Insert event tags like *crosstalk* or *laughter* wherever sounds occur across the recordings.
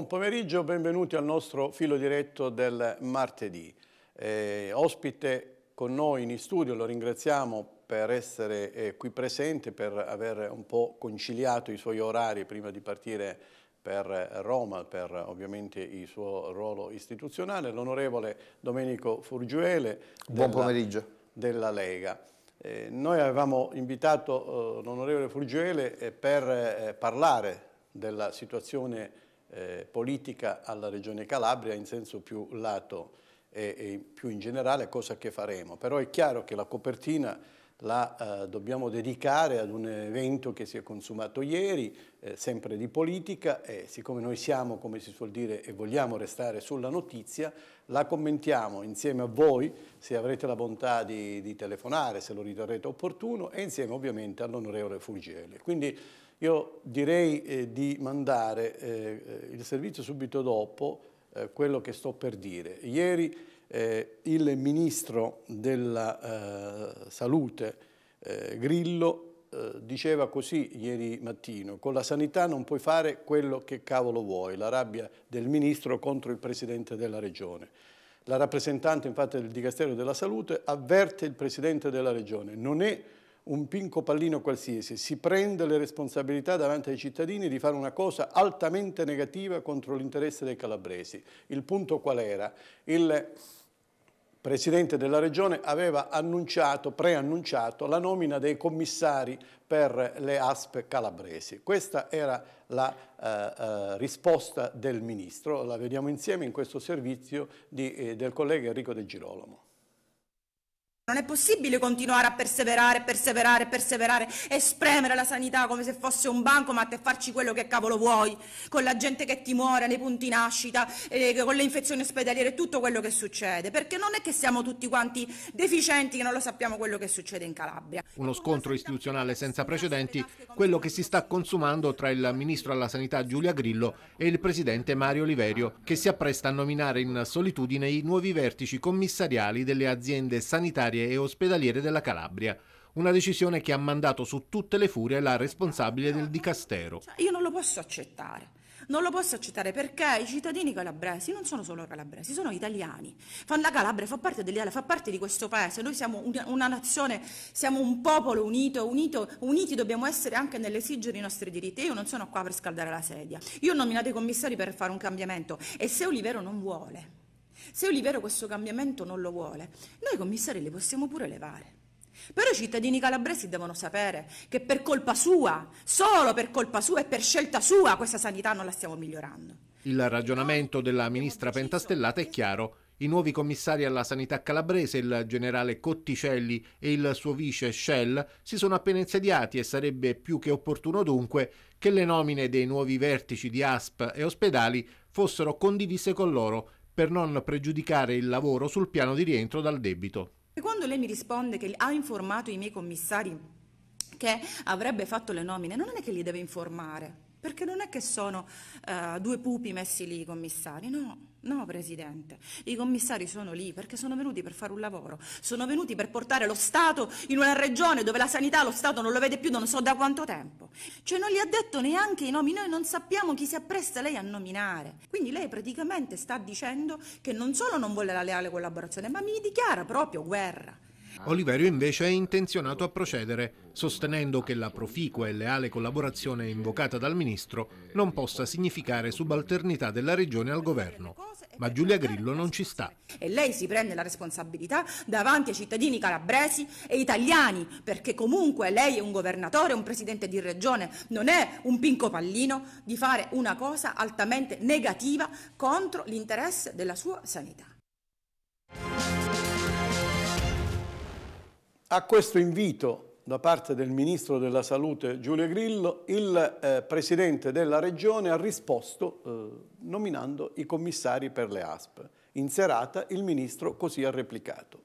Buon pomeriggio, benvenuti al nostro filo diretto del martedì. Eh, ospite con noi in studio, lo ringraziamo per essere eh, qui presente, per aver un po' conciliato i suoi orari prima di partire per Roma, per ovviamente il suo ruolo istituzionale, l'onorevole Domenico Furgiuele Buon della, della Lega. Eh, noi avevamo invitato eh, l'onorevole Furgiuele eh, per eh, parlare della situazione eh, politica alla Regione Calabria in senso più lato e, e, più in generale cosa che faremo. Però è chiaro che la copertina la eh, dobbiamo dedicare ad un evento che si è consumato ieri, eh, sempre di politica, e siccome noi siamo, come si suol dire, e vogliamo restare sulla notizia, la commentiamo insieme a voi, se avrete la bontà di, di telefonare, se lo riterrete opportuno, e insieme ovviamente all'onorevole Fulgeli. Quindi io direi eh, di mandare eh, eh, il servizio subito dopo eh, quello che sto per dire. Ieri eh, il Ministro della eh, Salute, Grillo, diceva così ieri mattino, con la sanità non puoi fare quello che cavolo vuoi, la rabbia del Ministro contro il Presidente della Regione. La rappresentante infatti del Dicastero della Salute avverte il Presidente della Regione, non è un pinco pallino qualsiasi, si prende le responsabilità davanti ai cittadini di fare una cosa altamente negativa contro l'interesse dei calabresi. Il punto qual era? Il Presidente della Regione aveva annunciato, preannunciato, la nomina dei commissari per le ASP calabresi. Questa era la eh, eh, risposta del Ministro, la vediamo insieme in questo servizio di, eh, del collega Enrico De Girolamo. Non è possibile continuare a perseverare, perseverare, perseverare e spremere la sanità come se fosse un bancomat e farci quello che cavolo vuoi, con la gente che ti muore, nei punti nascita, eh, con le infezioni ospedaliere, e tutto quello che succede, perché non è che siamo tutti quanti deficienti che non lo sappiamo quello che succede in Calabria. Uno scontro istituzionale senza precedenti, quello che si sta consumando tra il Ministro alla Sanità Giulia Grillo e il Presidente Mario Oliverio, che si appresta a nominare in solitudine i nuovi vertici commissariali delle aziende sanitarie sanitarie e ospedaliere della Calabria. Una decisione che ha mandato su tutte le furie la responsabile del dicastero. Cioè, io non lo posso accettare. Non lo posso accettare perché i cittadini calabresi non sono solo calabresi, sono italiani. La Calabria fa parte dell'Italia, fa parte di questo paese. Noi siamo una, una nazione, siamo un popolo unito, unito, uniti dobbiamo essere anche nell'esigere i nostri diritti. Io non sono qua per scaldare la sedia. Io ho nominato i commissari per fare un cambiamento e se Olivero non vuole se Olivero questo cambiamento non lo vuole, noi commissari le possiamo pure levare. Però i cittadini calabresi devono sapere che per colpa sua, solo per colpa sua e per scelta sua, questa sanità non la stiamo migliorando. Il ragionamento della ministra Pentastellata è chiaro. I nuovi commissari alla sanità calabrese, il generale Cotticelli e il suo vice Shell, si sono appena insediati e sarebbe più che opportuno dunque che le nomine dei nuovi vertici di ASP e ospedali fossero condivise con loro per non pregiudicare il lavoro sul piano di rientro dal debito. E quando lei mi risponde che ha informato i miei commissari che avrebbe fatto le nomine, non è che li deve informare, perché non è che sono uh, due pupi messi lì i commissari, no. No, Presidente, i commissari sono lì perché sono venuti per fare un lavoro, sono venuti per portare lo Stato in una regione dove la sanità lo Stato non lo vede più non so da quanto tempo. Cioè non gli ha detto neanche i nomi, noi non sappiamo chi si appresta lei a nominare. Quindi lei praticamente sta dicendo che non solo non vuole la leale collaborazione, ma mi dichiara proprio guerra. Ah. Oliverio invece è intenzionato a procedere, sostenendo che la proficua e leale collaborazione invocata dal Ministro non possa significare subalternità della Regione al Governo. Ma Giulia Grillo non ci sta. E lei si prende la responsabilità davanti ai cittadini calabresi e italiani, perché comunque lei è un governatore, un presidente di Regione, non è un pinco pallino di fare una cosa altamente negativa contro l'interesse della sua sanità. A questo invito da parte del Ministro della Salute Giulio Grillo, il eh, Presidente della Regione ha risposto eh, nominando i commissari per le ASP. In serata il Ministro così ha replicato.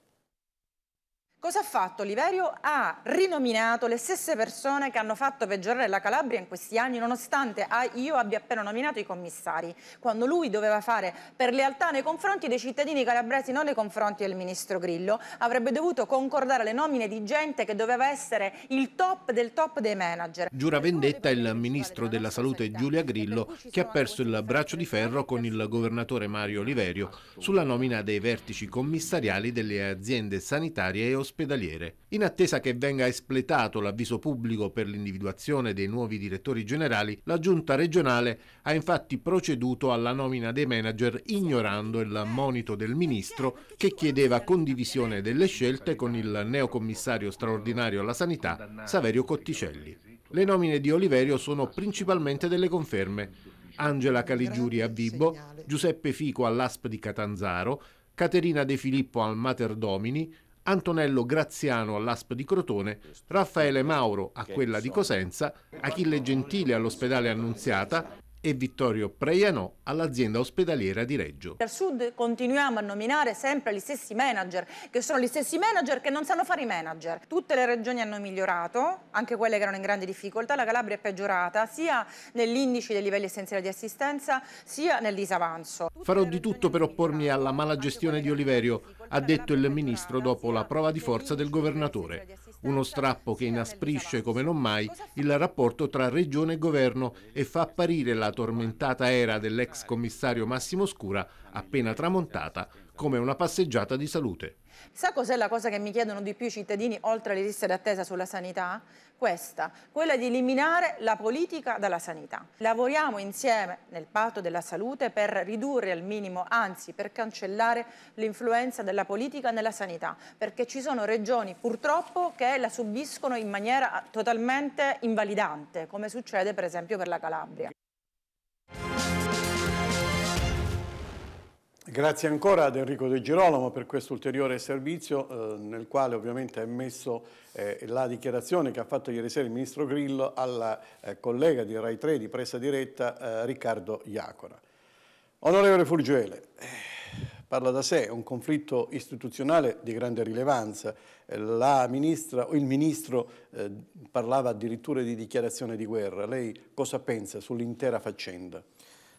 Cosa ha fatto Oliverio? Ha rinominato le stesse persone che hanno fatto peggiorare la Calabria in questi anni, nonostante io abbia appena nominato i commissari, quando lui doveva fare per lealtà nei confronti dei cittadini calabresi, non nei confronti del ministro Grillo, avrebbe dovuto concordare le nomine di gente che doveva essere il top del top dei manager. Giura vendetta il ministro della Salute Giulia Grillo, che ha perso il braccio di ferro con il governatore Mario Oliverio sulla nomina dei vertici commissariali delle aziende sanitarie e ospedali ospedaliere. In attesa che venga espletato l'avviso pubblico per l'individuazione dei nuovi direttori generali, la giunta regionale ha infatti proceduto alla nomina dei manager ignorando il monito del ministro che chiedeva condivisione delle scelte con il neocommissario straordinario alla sanità Saverio Cotticelli. Le nomine di Oliverio sono principalmente delle conferme. Angela Caligiuri a Vibo, Giuseppe Fico all'ASP di Catanzaro, Caterina De Filippo al Mater Domini, Antonello Graziano all'ASP di Crotone, Raffaele Mauro a quella di Cosenza, Achille Gentile all'ospedale Annunziata, e Vittorio Preianò all'azienda ospedaliera di Reggio. Al sud continuiamo a nominare sempre gli stessi manager, che sono gli stessi manager che non sanno fare i manager. Tutte le regioni hanno migliorato, anche quelle che erano in grande difficoltà, la Calabria è peggiorata sia nell'indice dei livelli essenziali di assistenza sia nel disavanzo. Tutte Farò di tutto per oppormi alla mala gestione di Oliverio, ha detto il ministro dopo la prova di forza del governatore. Uno strappo che inasprisce come non mai il rapporto tra regione e governo e fa apparire la tormentata era dell'ex commissario Massimo Scura, appena tramontata, come una passeggiata di salute. Sa cos'è la cosa che mi chiedono di più i cittadini oltre alle liste d'attesa sulla sanità? Questa, quella di eliminare la politica dalla sanità. Lavoriamo insieme nel patto della salute per ridurre al minimo, anzi per cancellare l'influenza della politica nella sanità, perché ci sono regioni purtroppo che la subiscono in maniera totalmente invalidante, come succede per esempio per la Calabria. Grazie ancora ad Enrico De Girolamo per questo ulteriore servizio eh, nel quale ovviamente ha messo eh, la dichiarazione che ha fatto ieri sera il Ministro Grillo alla eh, collega di Rai 3 di presa diretta eh, Riccardo Iacora. Onorevole Furgiele, eh, parla da sé, è un conflitto istituzionale di grande rilevanza. Eh, la ministra il ministro parlava addirittura di dichiarazione di guerra. Lei cosa pensa sull'intera faccenda?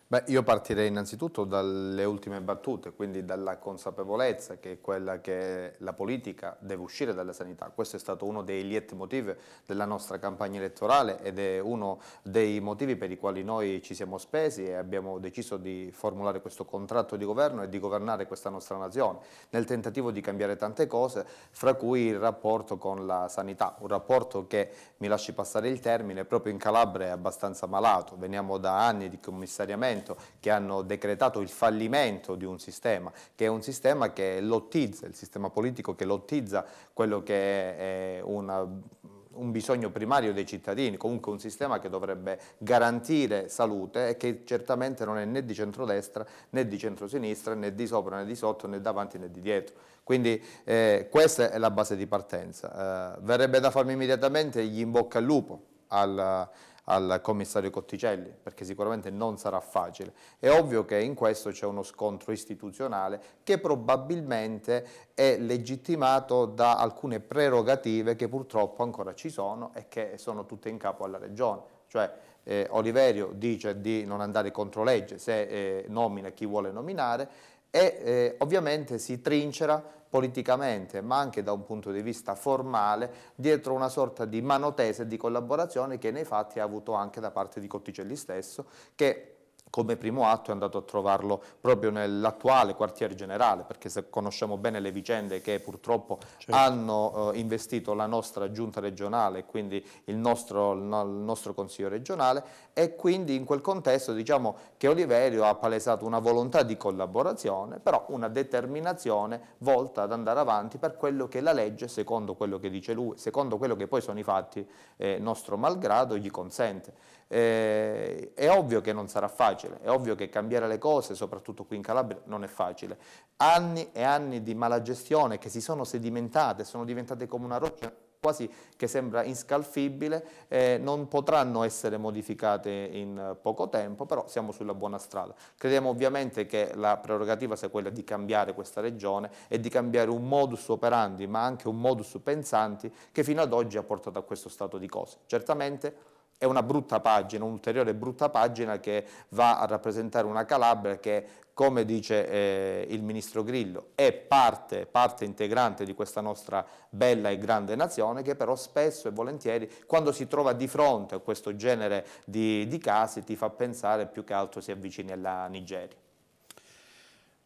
Beh, io partirei innanzitutto dalle ultime battute, quindi dalla consapevolezza che è quella che la politica deve uscire dalla sanità. Questo è stato uno dei lieti motivi della nostra campagna elettorale ed è uno dei motivi per i quali noi ci siamo spesi e abbiamo deciso di formulare questo contratto di governo e di governare questa nostra nazione, nel tentativo di cambiare tante cose, fra cui il rapporto con la sanità, un rapporto che, mi lasci passare il termine, proprio in Calabria è abbastanza malato. Veniamo da anni di commissariamento provvedimento che hanno decretato il fallimento di un sistema, che è un sistema che lottizza, il sistema politico che lottizza quello che è una un bisogno primario dei cittadini, comunque un sistema che dovrebbe garantire salute e che certamente non è né di centrodestra né di centrosinistra né di sopra né di sotto né davanti né di dietro. Quindi eh, questa è la base di partenza. Eh, verrebbe da farmi immediatamente gli in bocca al lupo al, al commissario Cotticelli, perché sicuramente non sarà facile. È ovvio che in questo c'è uno scontro istituzionale che probabilmente è legittimato da alcune prerogative che purtroppo ancora ci sono e che sono tutte in capo alla Regione. Cioè, eh, Oliverio dice di non andare contro legge se eh, nomina chi vuole nominare e eh, ovviamente si trincera politicamente ma anche da un punto di vista formale dietro una sorta di manotese di collaborazione che nei fatti ha avuto anche da parte di Cotticelli stesso che come primo atto è andato a trovarlo proprio nell'attuale quartier generale, perché se conosciamo bene le vicende che purtroppo certo. hanno eh, investito la nostra giunta regionale, quindi il nostro, il nostro consiglio regionale, e quindi in quel contesto diciamo che Oliverio ha palesato una volontà di collaborazione, però una determinazione volta ad andare avanti per quello che la legge, secondo quello che dice lui, secondo quello che poi sono i fatti, eh, nostro malgrado, gli consente. Eh, è ovvio che non sarà facile, è ovvio che cambiare le cose, soprattutto qui in Calabria, non è facile. Anni e anni di malagestione che si sono sedimentate, sono diventate come una roccia quasi che sembra inscalfibile, eh, non potranno essere modificate in poco tempo, però siamo sulla buona strada. Crediamo ovviamente che la prerogativa sia quella di cambiare questa regione e di cambiare un modus operandi, ma anche un modus pensanti che fino ad oggi ha portato a questo stato di cose. Certamente è una brutta pagina, un'ulteriore brutta pagina che va a rappresentare una Calabria che, come dice eh, il ministro Grillo, è parte, parte, integrante di questa nostra bella e grande nazione che però spesso e volentieri quando si trova di fronte a questo genere di, di casi ti fa pensare più che altro si avvicini alla Nigeria.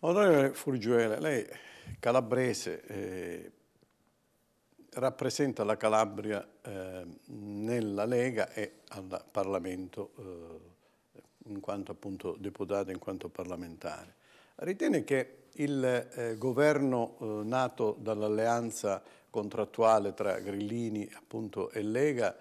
Onorevole Furgiuele, lei calabrese, eh, rappresenta la Calabria eh, nella Lega e al Parlamento, eh, in quanto appunto deputata, in quanto parlamentare. Ritiene che il eh, governo eh, nato dall'alleanza contrattuale tra Grillini appunto, e Lega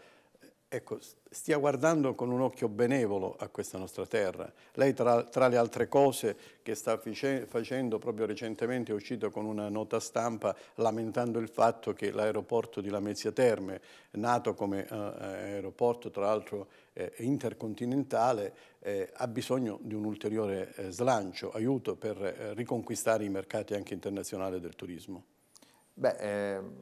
ecco, stia guardando con un occhio benevolo a questa nostra terra. Lei tra, tra le altre cose che sta facendo proprio recentemente è uscito con una nota stampa lamentando il fatto che l'aeroporto di Lamezia Terme, nato come eh, aeroporto tra l'altro eh, intercontinentale, eh, ha bisogno di un ulteriore eh, slancio, aiuto per eh, riconquistare i mercati anche internazionali del turismo. Beh, ehm,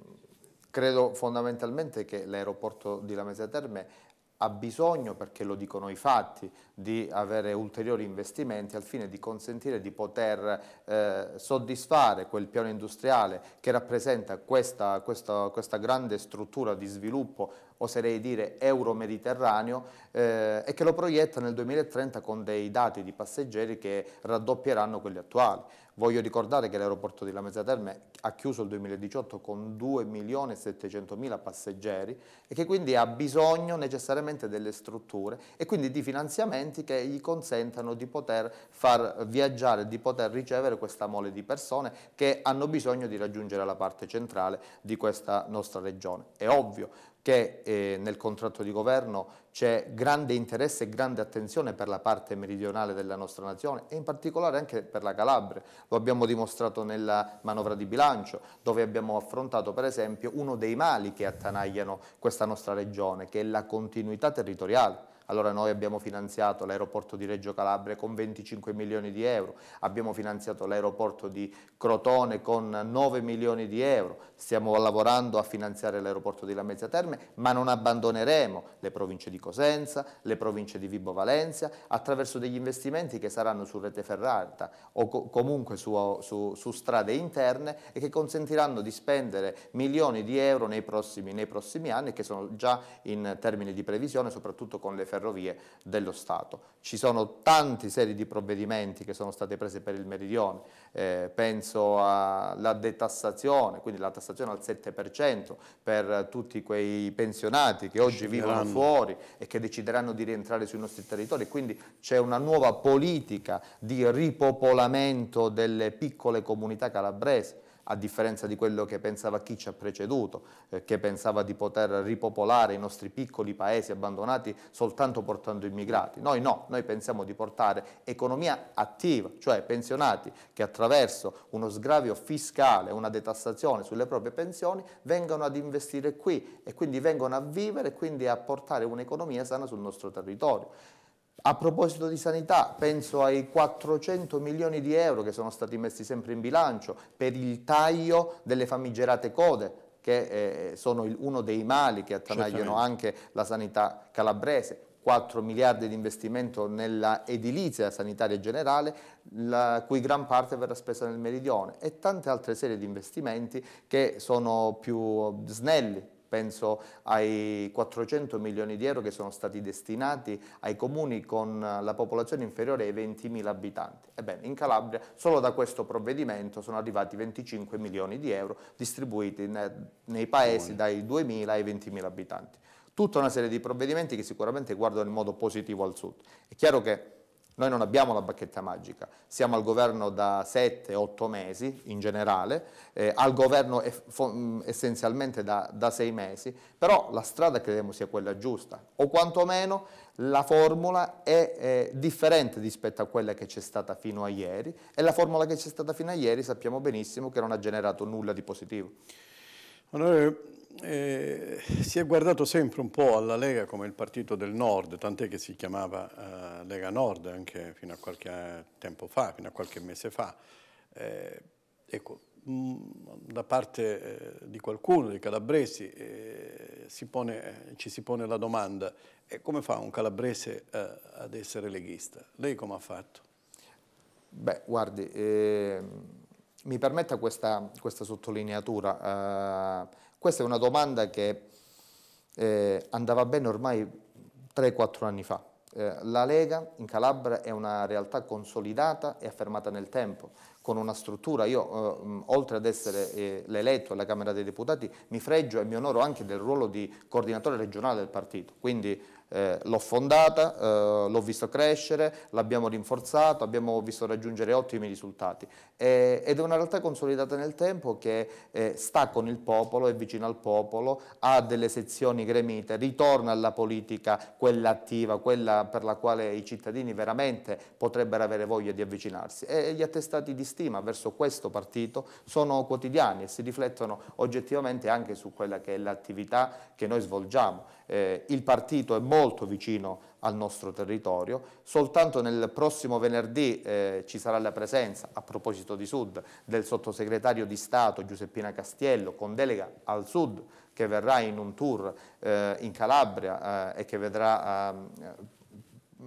Credo fondamentalmente che l'aeroporto di Lamezia Terme ha bisogno, perché lo dicono i fatti, di avere ulteriori investimenti al fine di consentire di poter eh, soddisfare quel piano industriale che rappresenta questa, questa, questa grande struttura di sviluppo oserei dire euro-mediterraneo, eh, e che lo proietta nel 2030 con dei dati di passeggeri che raddoppieranno quelli attuali. Voglio ricordare che l'aeroporto di Lamezia Terme ha chiuso il 2018 con 2.700.000 passeggeri e che quindi ha bisogno necessariamente delle strutture e quindi di finanziamenti che gli consentano di poter far viaggiare, di poter ricevere questa mole di persone che hanno bisogno di raggiungere la parte centrale di questa nostra regione. È ovvio, che eh, nel contratto di governo c'è grande interesse e grande attenzione per la parte meridionale della nostra nazione e in particolare anche per la Calabria. Lo abbiamo dimostrato nella manovra di bilancio, dove abbiamo affrontato per esempio uno dei mali che attanagliano questa nostra regione, che è la continuità territoriale. Allora noi abbiamo finanziato l'aeroporto di Reggio Calabria con 25 milioni di euro, abbiamo finanziato l'aeroporto di Crotone con 9 milioni di euro, stiamo lavorando a finanziare l'aeroporto di Lamezia Terme, ma non abbandoneremo le province di Cosenza, le province di Vibo Valencia, attraverso degli investimenti che saranno su rete ferrata o co comunque su, su, su, strade interne e che consentiranno di spendere milioni di euro nei prossimi, nei prossimi anni che sono già in termini di previsione, soprattutto con le ferrate ferrovie dello Stato. Ci sono tante serie di provvedimenti che sono state prese per il meridione, eh, penso alla detassazione, quindi la tassazione al 7% per tutti quei pensionati che oggi vivono fuori e che decideranno di rientrare sui nostri territori, quindi c'è una nuova politica di ripopolamento delle piccole comunità calabresi a differenza di quello che pensava chi ci ha preceduto, eh, che pensava di poter ripopolare i nostri piccoli paesi abbandonati soltanto portando immigrati. Noi no, noi pensiamo di portare economia attiva, cioè pensionati che attraverso uno sgravio fiscale, una detassazione sulle proprie pensioni, vengano ad investire qui e quindi vengono a vivere e quindi a portare un'economia sana sul nostro territorio. A proposito di sanità, penso ai 400 milioni di euro che sono stati messi sempre in bilancio per il taglio delle famigerate code, che eh, sono il, uno dei mali che attanagliano anche la sanità calabrese. 4 miliardi di investimento nella edilizia sanitaria generale, la cui gran parte verrà spesa nel meridione e tante altre serie di investimenti che sono più snelli, penso ai 400 milioni di euro che sono stati destinati ai comuni con la popolazione inferiore ai 20.000 abitanti. Ebbene, in Calabria solo da questo provvedimento sono arrivati 25 milioni di euro distribuiti nei paesi dai 2.000 ai 20.000 abitanti. Tutta una serie di provvedimenti che sicuramente guardano in modo positivo al sud. È chiaro che noi non abbiamo la bacchetta magica, siamo al governo da 7-8 mesi in generale, eh, al governo mm, essenzialmente da, da 6 mesi, però la strada crediamo sia quella giusta, o quantomeno la formula è eh, differente rispetto a quella che c'è stata fino a ieri e la formula che c'è stata fino a ieri sappiamo benissimo che non ha generato nulla di positivo. Allora, eh, si è guardato sempre un po' alla Lega come il partito del Nord, tant'è che si chiamava eh, Lega Nord anche fino a qualche eh, tempo fa, fino a qualche mese fa. Eh, ecco, mh, mm, da parte eh, di qualcuno, dei calabresi, eh, si pone, ci si pone la domanda come fa un calabrese ad essere leghista? Lei come ha fatto? Beh, guardi, ehm, mi permetta questa, questa sottolineatura questa è una domanda che eh, andava bene ormai 3-4 anni fa. Eh, la Lega in Calabria è una realtà consolidata e affermata nel tempo, con una struttura, io eh, oltre ad essere eh, l'eletto alla Camera dei Deputati mi fregio e mi onoro anche del ruolo di coordinatore regionale del partito, quindi eh, l'ho fondata, eh, l'ho visto crescere, l'abbiamo rinforzato, abbiamo visto raggiungere ottimi risultati eh, ed è una realtà consolidata nel tempo che eh, sta con il popolo, è vicino al popolo, ha delle sezioni gremite, ritorna alla politica quella attiva, quella per la quale i cittadini veramente potrebbero avere voglia di avvicinarsi e gli attestati di stima verso questo partito sono quotidiani e si riflettono oggettivamente anche su quella che è l'attività che noi svolgiamo. Eh, il partito è molto molto vicino al nostro territorio. Soltanto nel prossimo venerdì eh, ci sarà la presenza, a proposito di Sud, del sottosegretario di Stato Giuseppina Castiello con delega al Sud che verrà in un tour eh, in Calabria eh, e che vedrà ehm,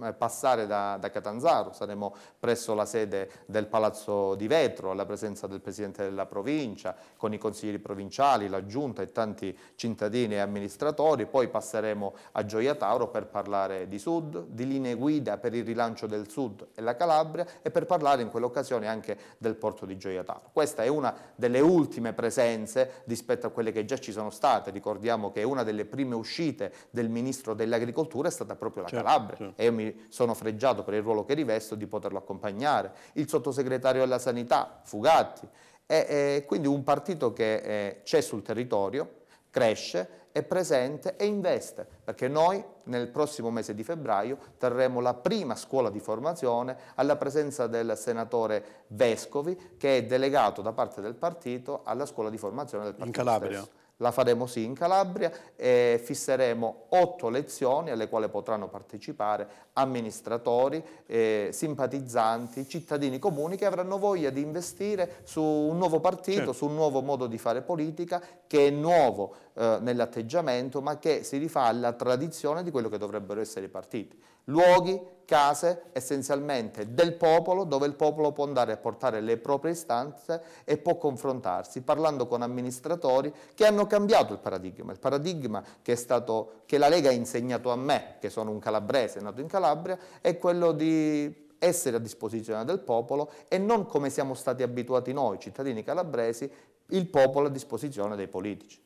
eh, passare da, da, Catanzaro, saremo presso la sede del Palazzo di Vetro, alla presenza del Presidente della provincia, con i consiglieri provinciali, la Giunta e tanti cittadini e amministratori, poi passeremo a Gioia Tauro per parlare di Sud, di linee guida per il rilancio del Sud e la Calabria e per parlare in quell'occasione anche del porto di Gioia Tauro. Questa è una delle ultime presenze rispetto a quelle che già ci sono state, ricordiamo che una delle prime uscite del Ministro dell'Agricoltura è stata proprio la certo, Calabria certo mi sono freggiato per il ruolo che rivesto di poterlo accompagnare, il sottosegretario alla sanità, Fugatti, e, e quindi un partito che eh, c'è sul territorio, cresce, è presente e investe, perché noi nel prossimo mese di febbraio terremo la prima scuola di formazione alla presenza del senatore Vescovi che è delegato da parte del partito alla scuola di formazione del partito In Calabria. Stesso. La faremo sì in Calabria e fisseremo otto lezioni alle quali potranno partecipare amministratori, eh, simpatizzanti, cittadini comuni che avranno voglia di investire su un nuovo partito, certo. su un nuovo modo di fare politica che è nuovo eh, nell'atteggiamento ma che si rifà alla tradizione di quello che dovrebbero essere i partiti. Luoghi case essenzialmente del popolo dove il popolo può andare a portare le proprie istanze e può confrontarsi parlando con amministratori che hanno cambiato il paradigma, il paradigma che, stato, che la Lega ha insegnato a me, che sono un calabrese nato in Calabria, è quello di essere a disposizione del popolo e non come siamo stati abituati noi cittadini calabresi, il popolo a disposizione dei politici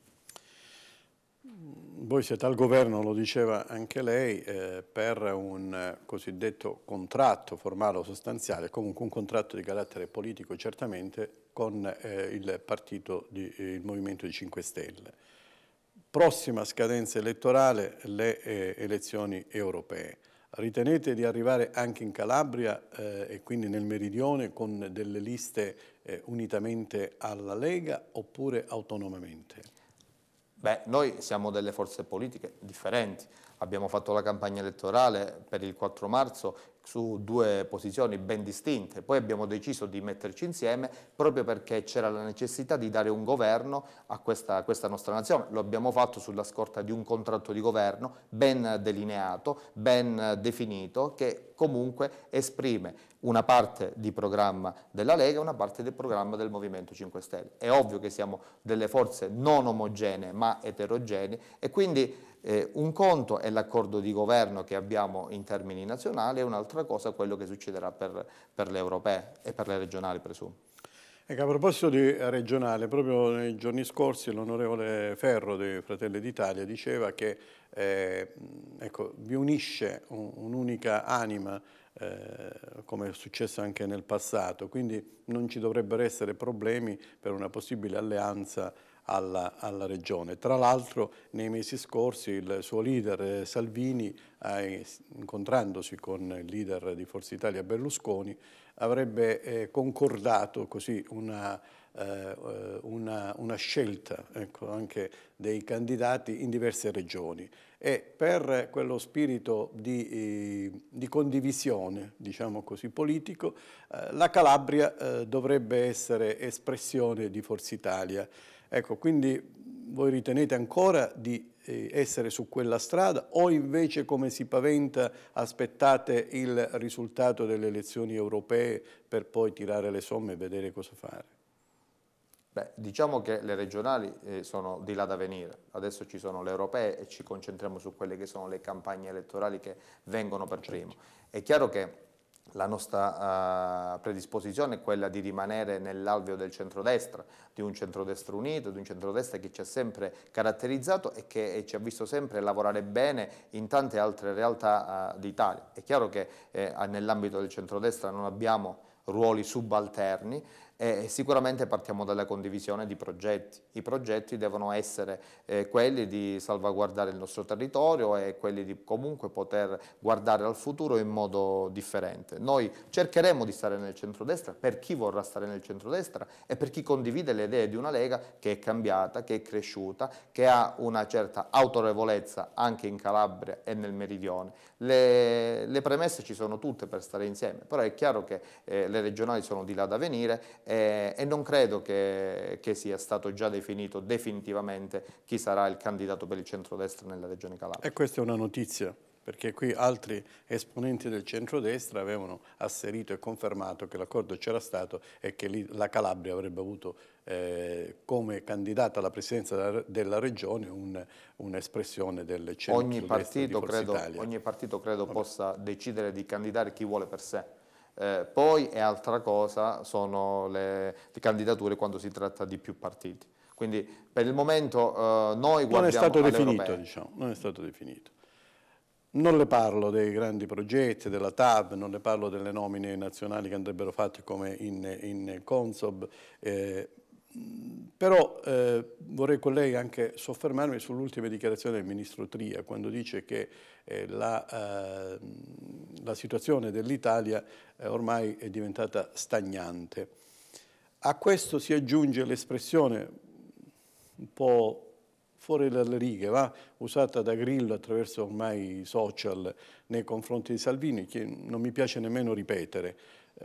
voi siete al governo, lo diceva anche lei, eh, per un eh, cosiddetto contratto formale o sostanziale, comunque un contratto di carattere politico certamente con eh, il partito, di, eh, il Movimento di 5 Stelle. Prossima scadenza elettorale, le eh, elezioni europee. Ritenete di arrivare anche in Calabria eh, e quindi nel Meridione con delle liste unitamente alla Lega oppure autonomamente? Beh, noi siamo delle forze politiche differenti, abbiamo fatto la campagna elettorale per il 4 marzo su due posizioni ben distinte. Poi abbiamo deciso di metterci insieme proprio perché c'era la necessità di dare un governo a questa, a questa, nostra nazione. Lo abbiamo fatto sulla scorta di un contratto di governo ben delineato, ben definito, che comunque esprime una parte di programma della Lega e una parte del programma del Movimento 5 Stelle. È ovvio che siamo delle forze non omogenee ma eterogenee e quindi eh, un conto è l'accordo di governo che abbiamo in termini nazionali e un'altra cosa è quello che succederà per, per, le europee e per le regionali, presumo. Ecco, a proposito di regionale, proprio nei giorni scorsi l'onorevole Ferro dei Fratelli d'Italia diceva che eh, ecco, vi unisce un'unica un anima eh, come è successo anche nel passato, quindi non ci dovrebbero essere problemi per una possibile alleanza alla, alla Regione. Tra l'altro nei mesi scorsi il suo leader eh, Salvini, incontrandosi con il leader di Forza Italia Berlusconi, avrebbe eh, concordato così una, eh, una, una scelta ecco, anche dei candidati in diverse regioni e per quello spirito di, di condivisione, diciamo così, politico, la Calabria dovrebbe essere espressione di Forza Italia. Ecco, quindi voi ritenete ancora di eh, essere su quella strada o invece come si paventa aspettate il risultato delle elezioni europee per poi tirare le somme e vedere cosa fare? Beh, diciamo che le regionali eh, sono di là da venire, adesso ci sono le europee e ci concentriamo su quelle che sono le campagne elettorali che vengono per certo. primo. È chiaro che la nostra uh, predisposizione è quella di rimanere nell'alveo del centrodestra, di un centrodestra unito, di un centrodestra che ci ha sempre caratterizzato e che e ci ha visto sempre lavorare bene in tante altre realtà uh, d'Italia. È chiaro che eh, nell'ambito del centrodestra non abbiamo ruoli subalterni e sicuramente partiamo dalla condivisione di progetti. I progetti devono essere eh, quelli di salvaguardare il nostro territorio e quelli di comunque poter guardare al futuro in modo differente. Noi cercheremo di stare nel centrodestra per chi vorrà stare nel centrodestra e per chi condivide le idee di una Lega che è cambiata, che è cresciuta, che ha una certa autorevolezza anche in Calabria e nel Meridione. Le, le premesse ci sono tutte per stare insieme, però è chiaro che eh, le regionali sono di là da venire eh, e non credo che, che, sia stato già definito definitivamente chi sarà il candidato per il centrodestra nella regione Calabria. E questa è una notizia, perché qui altri esponenti del centrodestra avevano asserito e confermato che l'accordo c'era stato e che lì, la Calabria avrebbe avuto eh, come candidata alla presidenza della, regione un'espressione un del centrodestra ogni partito, credo, ogni partito credo Vabbè. possa decidere di candidare chi vuole per sé eh, poi è altra cosa sono le, le, candidature quando si tratta di più partiti. Quindi per il momento eh, noi guardiamo non è stato definito, diciamo, non è stato definito. Non le parlo dei grandi progetti, della TAV, non le parlo delle nomine nazionali che andrebbero fatte come in, in Consob, eh, però eh, vorrei con lei anche soffermarmi sull'ultima dichiarazione del ministro Tria, quando dice che eh, la, eh, la, situazione dell'Italia eh, ormai è diventata stagnante. A questo si aggiunge l'espressione un po' fuori dalle righe, va? usata da Grillo attraverso ormai i social nei confronti di Salvini, che non mi piace nemmeno ripetere,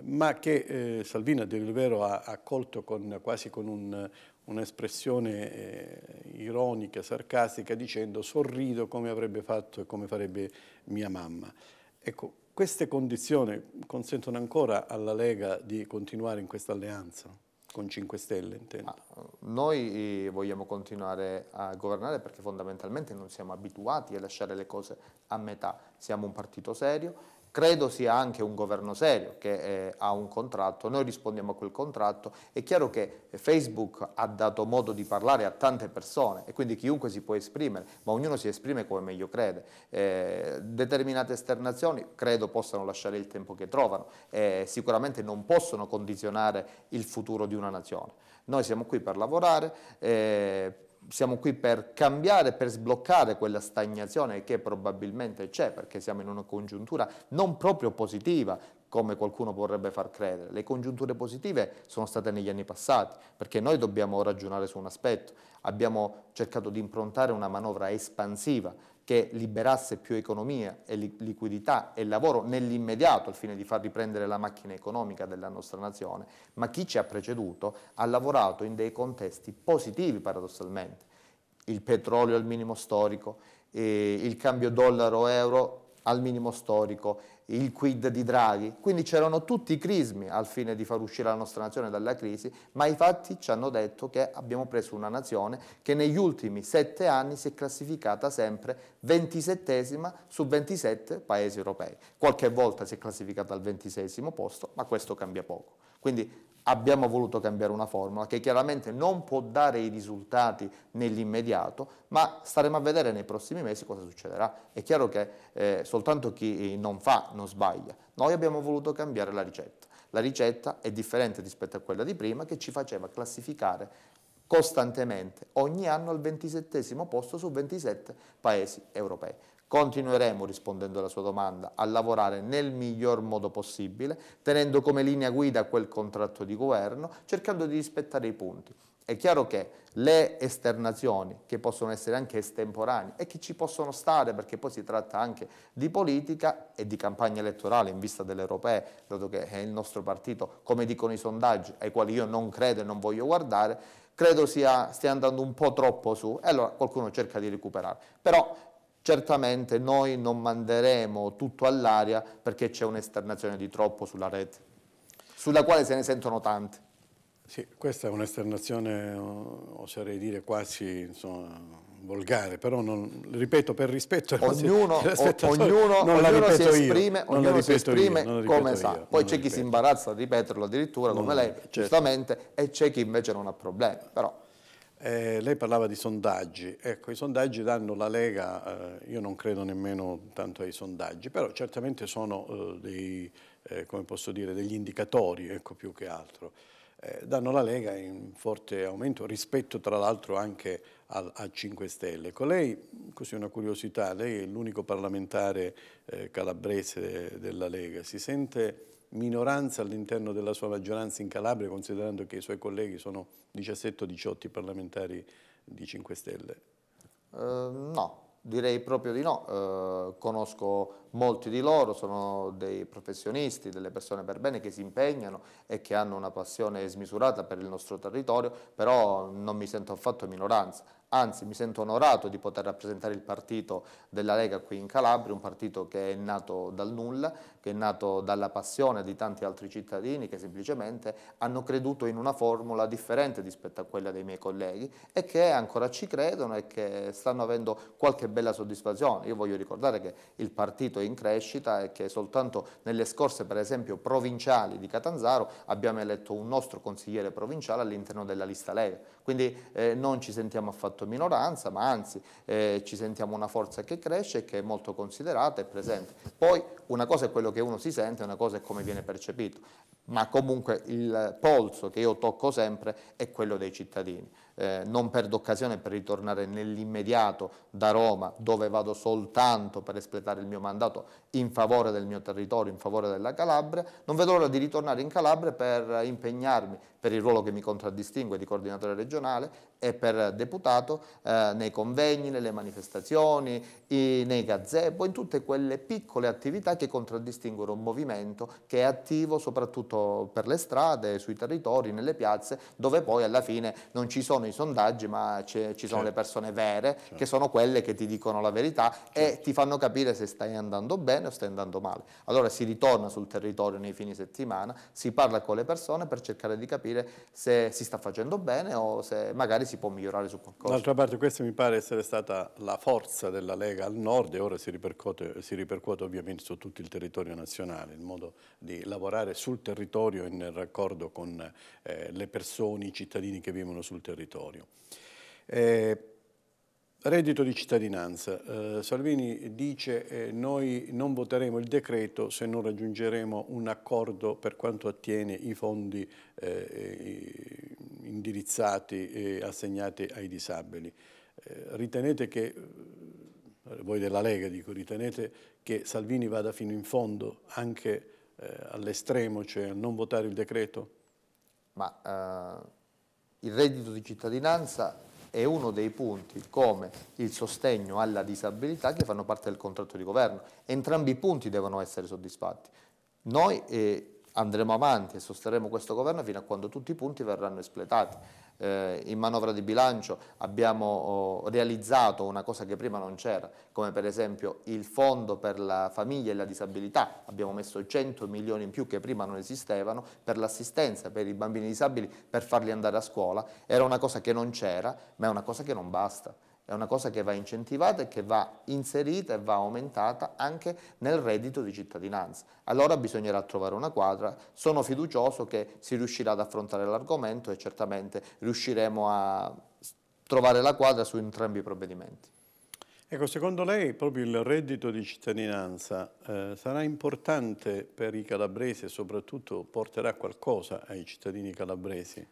ma che eh, Salvini a dire il vero ha accolto con, quasi con un'espressione eh, ironica, sarcastica, dicendo sorrido come avrebbe fatto e come farebbe mia mamma. Ecco, queste condizioni consentono ancora alla Lega di continuare in questa alleanza? Con 5 Stelle intendo. noi eh, vogliamo continuare a governare perché fondamentalmente non siamo abituati a lasciare le cose a metà. Siamo un partito serio credo sia anche un governo serio che eh, ha un contratto, noi rispondiamo a quel contratto, è chiaro che Facebook ha dato modo di parlare a tante persone e quindi chiunque si può esprimere, ma ognuno si esprime come meglio crede. Eh, determinate esternazioni credo possano lasciare il tempo che trovano, eh, sicuramente non possono condizionare il futuro di una nazione. Noi siamo qui per lavorare. Eh, siamo qui per cambiare, per sbloccare quella stagnazione che probabilmente c'è, perché siamo in una congiuntura non proprio positiva, come qualcuno vorrebbe far credere. Le congiunture positive sono state negli anni passati, perché noi dobbiamo ragionare su un aspetto. Abbiamo cercato di improntare una manovra espansiva, che liberasse più economia e liquidità e lavoro nell'immediato al fine di far riprendere la macchina economica della nostra nazione, ma chi ci ha preceduto ha lavorato in dei contesti positivi paradossalmente. Il petrolio al minimo storico, eh, il cambio dollaro-euro al minimo storico, il quid di Draghi. Quindi c'erano tutti i crismi al fine di far uscire la nostra nazione dalla crisi, ma i fatti ci hanno detto che abbiamo preso una nazione che negli ultimi sette anni si è classificata sempre 27 su 27 paesi europei. Qualche volta si è classificata al 26 posto, ma questo cambia poco. Quindi abbiamo voluto cambiare una formula che chiaramente non può dare i risultati nell'immediato, ma staremo a vedere nei prossimi mesi cosa succederà. È chiaro che eh, soltanto chi non fa non sbaglia. Noi abbiamo voluto cambiare la ricetta. La ricetta è differente rispetto a quella di prima che ci faceva classificare costantemente ogni anno al 27 posto su 27 paesi europei. Continueremo, rispondendo alla sua domanda, a lavorare nel miglior modo possibile, tenendo come linea guida quel contratto di governo, cercando di rispettare i punti. È chiaro che le esternazioni, che possono essere anche estemporanee e che ci possono stare perché poi si tratta anche di politica e di campagna elettorale in vista delle europee, dato che è il nostro partito, come dicono i sondaggi, ai quali io non credo e non voglio guardare, credo sia, stia andando un po' troppo su e allora qualcuno cerca di recuperare. Però Certamente noi non manderemo tutto all'aria perché c'è un'esternazione di troppo sulla rete, sulla quale se ne sentono tante. Sì, questa è un'esternazione, oserei dire, quasi insomma, volgare, però non, ripeto, per rispetto ognuno, o, ognuno, ognuno si esprime, io, ognuno si esprime io, come io, sa. Poi c'è chi si imbarazza a ripeterlo addirittura come lei, certo. giustamente, e c'è chi invece non ha problemi. Però eh, lei parlava di sondaggi, ecco i sondaggi danno la Lega, eh, io non credo nemmeno tanto ai sondaggi, però certamente sono eh, dei, eh, dire, degli indicatori ecco, più che altro. Eh, danno la Lega in forte aumento rispetto tra l'altro anche al, a 5 Stelle. Con ecco, lei, così una curiosità, lei è l'unico parlamentare eh, calabrese della Lega, si sente minoranza all'interno della sua maggioranza in Calabria, considerando che i suoi colleghi sono 17 o 18 parlamentari di 5 Stelle? Uh, no, direi proprio di no. Uh, conosco molti di loro, sono dei professionisti, delle persone per bene che si impegnano e che hanno una passione smisurata per il nostro territorio, però non mi sento affatto minoranza anzi mi sento onorato di poter rappresentare il partito della Lega qui in Calabria, un partito che è nato dal nulla, che è nato dalla passione di tanti altri cittadini che semplicemente hanno creduto in una formula differente rispetto a quella dei miei colleghi e che ancora ci credono e che stanno avendo qualche bella soddisfazione. Io voglio ricordare che il partito è in crescita e che soltanto nelle scorse per esempio provinciali di Catanzaro abbiamo eletto un nostro consigliere provinciale all'interno della lista Lega, quindi eh, non ci sentiamo affatto certo minoranza, ma anzi eh, ci sentiamo una forza che cresce e che è molto considerata e presente. Poi una cosa è quello che uno si sente, una cosa è come viene percepito, ma comunque il polso che io tocco sempre è quello dei cittadini eh, non perdo occasione per ritornare nell'immediato da Roma, dove vado soltanto per espletare il mio mandato in favore del mio territorio, in favore della Calabria, non vedo l'ora di ritornare in Calabria per impegnarmi per il ruolo che mi contraddistingue di coordinatore regionale e per deputato eh, nei convegni, nelle manifestazioni, i, nei gazebo, in tutte quelle piccole attività che contraddistinguono un movimento che è attivo soprattutto per le strade, sui territori, nelle piazze, dove poi alla fine non ci sono i i sondaggi, ma ci sono le certo. persone vere certo. che sono quelle che ti dicono la verità certo. e ti fanno capire se stai andando bene o stai andando male. Allora si ritorna sul territorio nei fini settimana, si parla con le persone per cercare di capire se si sta facendo bene o se magari si può migliorare su qualcosa. D'altra parte questa mi pare essere stata la forza della Lega al nord e ora si ripercuote, si ripercuote ovviamente su tutto il territorio nazionale, il modo di lavorare sul territorio in raccordo con eh, le persone, i cittadini che vivono sul territorio territorio. Eh, reddito di cittadinanza. Eh, Salvini dice che eh, noi non voteremo il decreto se non raggiungeremo un accordo per quanto attiene i fondi eh, indirizzati e assegnati ai disabili. Eh, ritenete che eh, voi della Lega dico, ritenete che Salvini vada fino in fondo anche eh, all'estremo, cioè a non votare il decreto? Ma eh, il reddito di cittadinanza è uno dei punti, come il sostegno alla disabilità, che fanno parte del contratto di governo. Entrambi i punti devono essere soddisfatti. Noi eh, andremo avanti e sosterremo questo governo fino a quando tutti i punti verranno espletati eh, in manovra di bilancio abbiamo oh, realizzato una cosa che prima non c'era, come per esempio il fondo per la famiglia e la disabilità, abbiamo messo 100 milioni in più che prima non esistevano per l'assistenza, per i bambini disabili, per farli andare a scuola, era una cosa che non c'era, ma è una cosa che non basta è una cosa che va incentivata e che va inserita e va aumentata anche nel reddito di cittadinanza. Allora bisognerà trovare una quadra, sono fiducioso che si riuscirà ad affrontare l'argomento e certamente riusciremo a trovare la quadra su entrambi i provvedimenti. Ecco, secondo lei proprio il reddito di cittadinanza eh, sarà importante per i calabresi e soprattutto porterà qualcosa ai cittadini calabresi?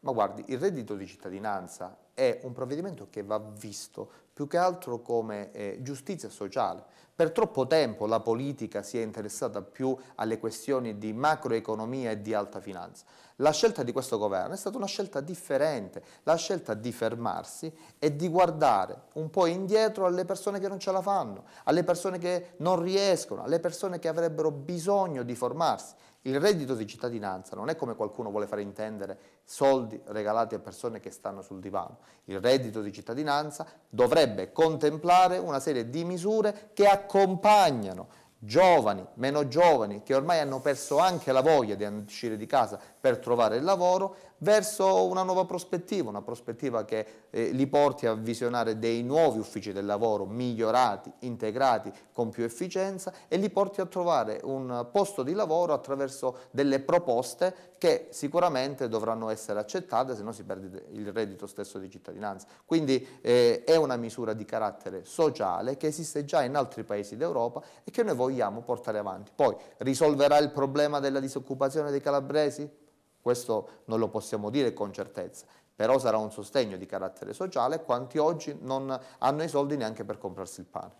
Ma guardi, il reddito di cittadinanza è un provvedimento che va visto più che altro come eh, giustizia sociale. Per troppo tempo la politica si è interessata più alle questioni di macroeconomia e di alta finanza. La scelta di questo governo è stata una scelta differente, la scelta di fermarsi e di guardare un po' indietro alle persone che non ce la fanno, alle persone che non riescono, alle persone che avrebbero bisogno di formarsi. Il reddito di cittadinanza non è come qualcuno vuole far intendere soldi regalati a persone che stanno sul divano. Il reddito di cittadinanza dovrebbe contemplare una serie di misure che accompagnano giovani, meno giovani, che ormai hanno perso anche la voglia di uscire di casa per trovare il lavoro verso una nuova prospettiva, una prospettiva che eh, li porti a visionare dei nuovi uffici del lavoro migliorati, integrati, con più efficienza e li porti a trovare un posto di lavoro attraverso delle proposte che sicuramente dovranno essere accettate, se no si perde il reddito stesso di cittadinanza. Quindi eh, è una misura di carattere sociale che esiste già in altri paesi d'Europa e che noi vogliamo portare avanti. Poi risolverà il problema della disoccupazione dei calabresi? Questo non lo possiamo dire con certezza, però sarà un sostegno di carattere sociale quanti oggi non hanno i soldi neanche per comprarsi il pane.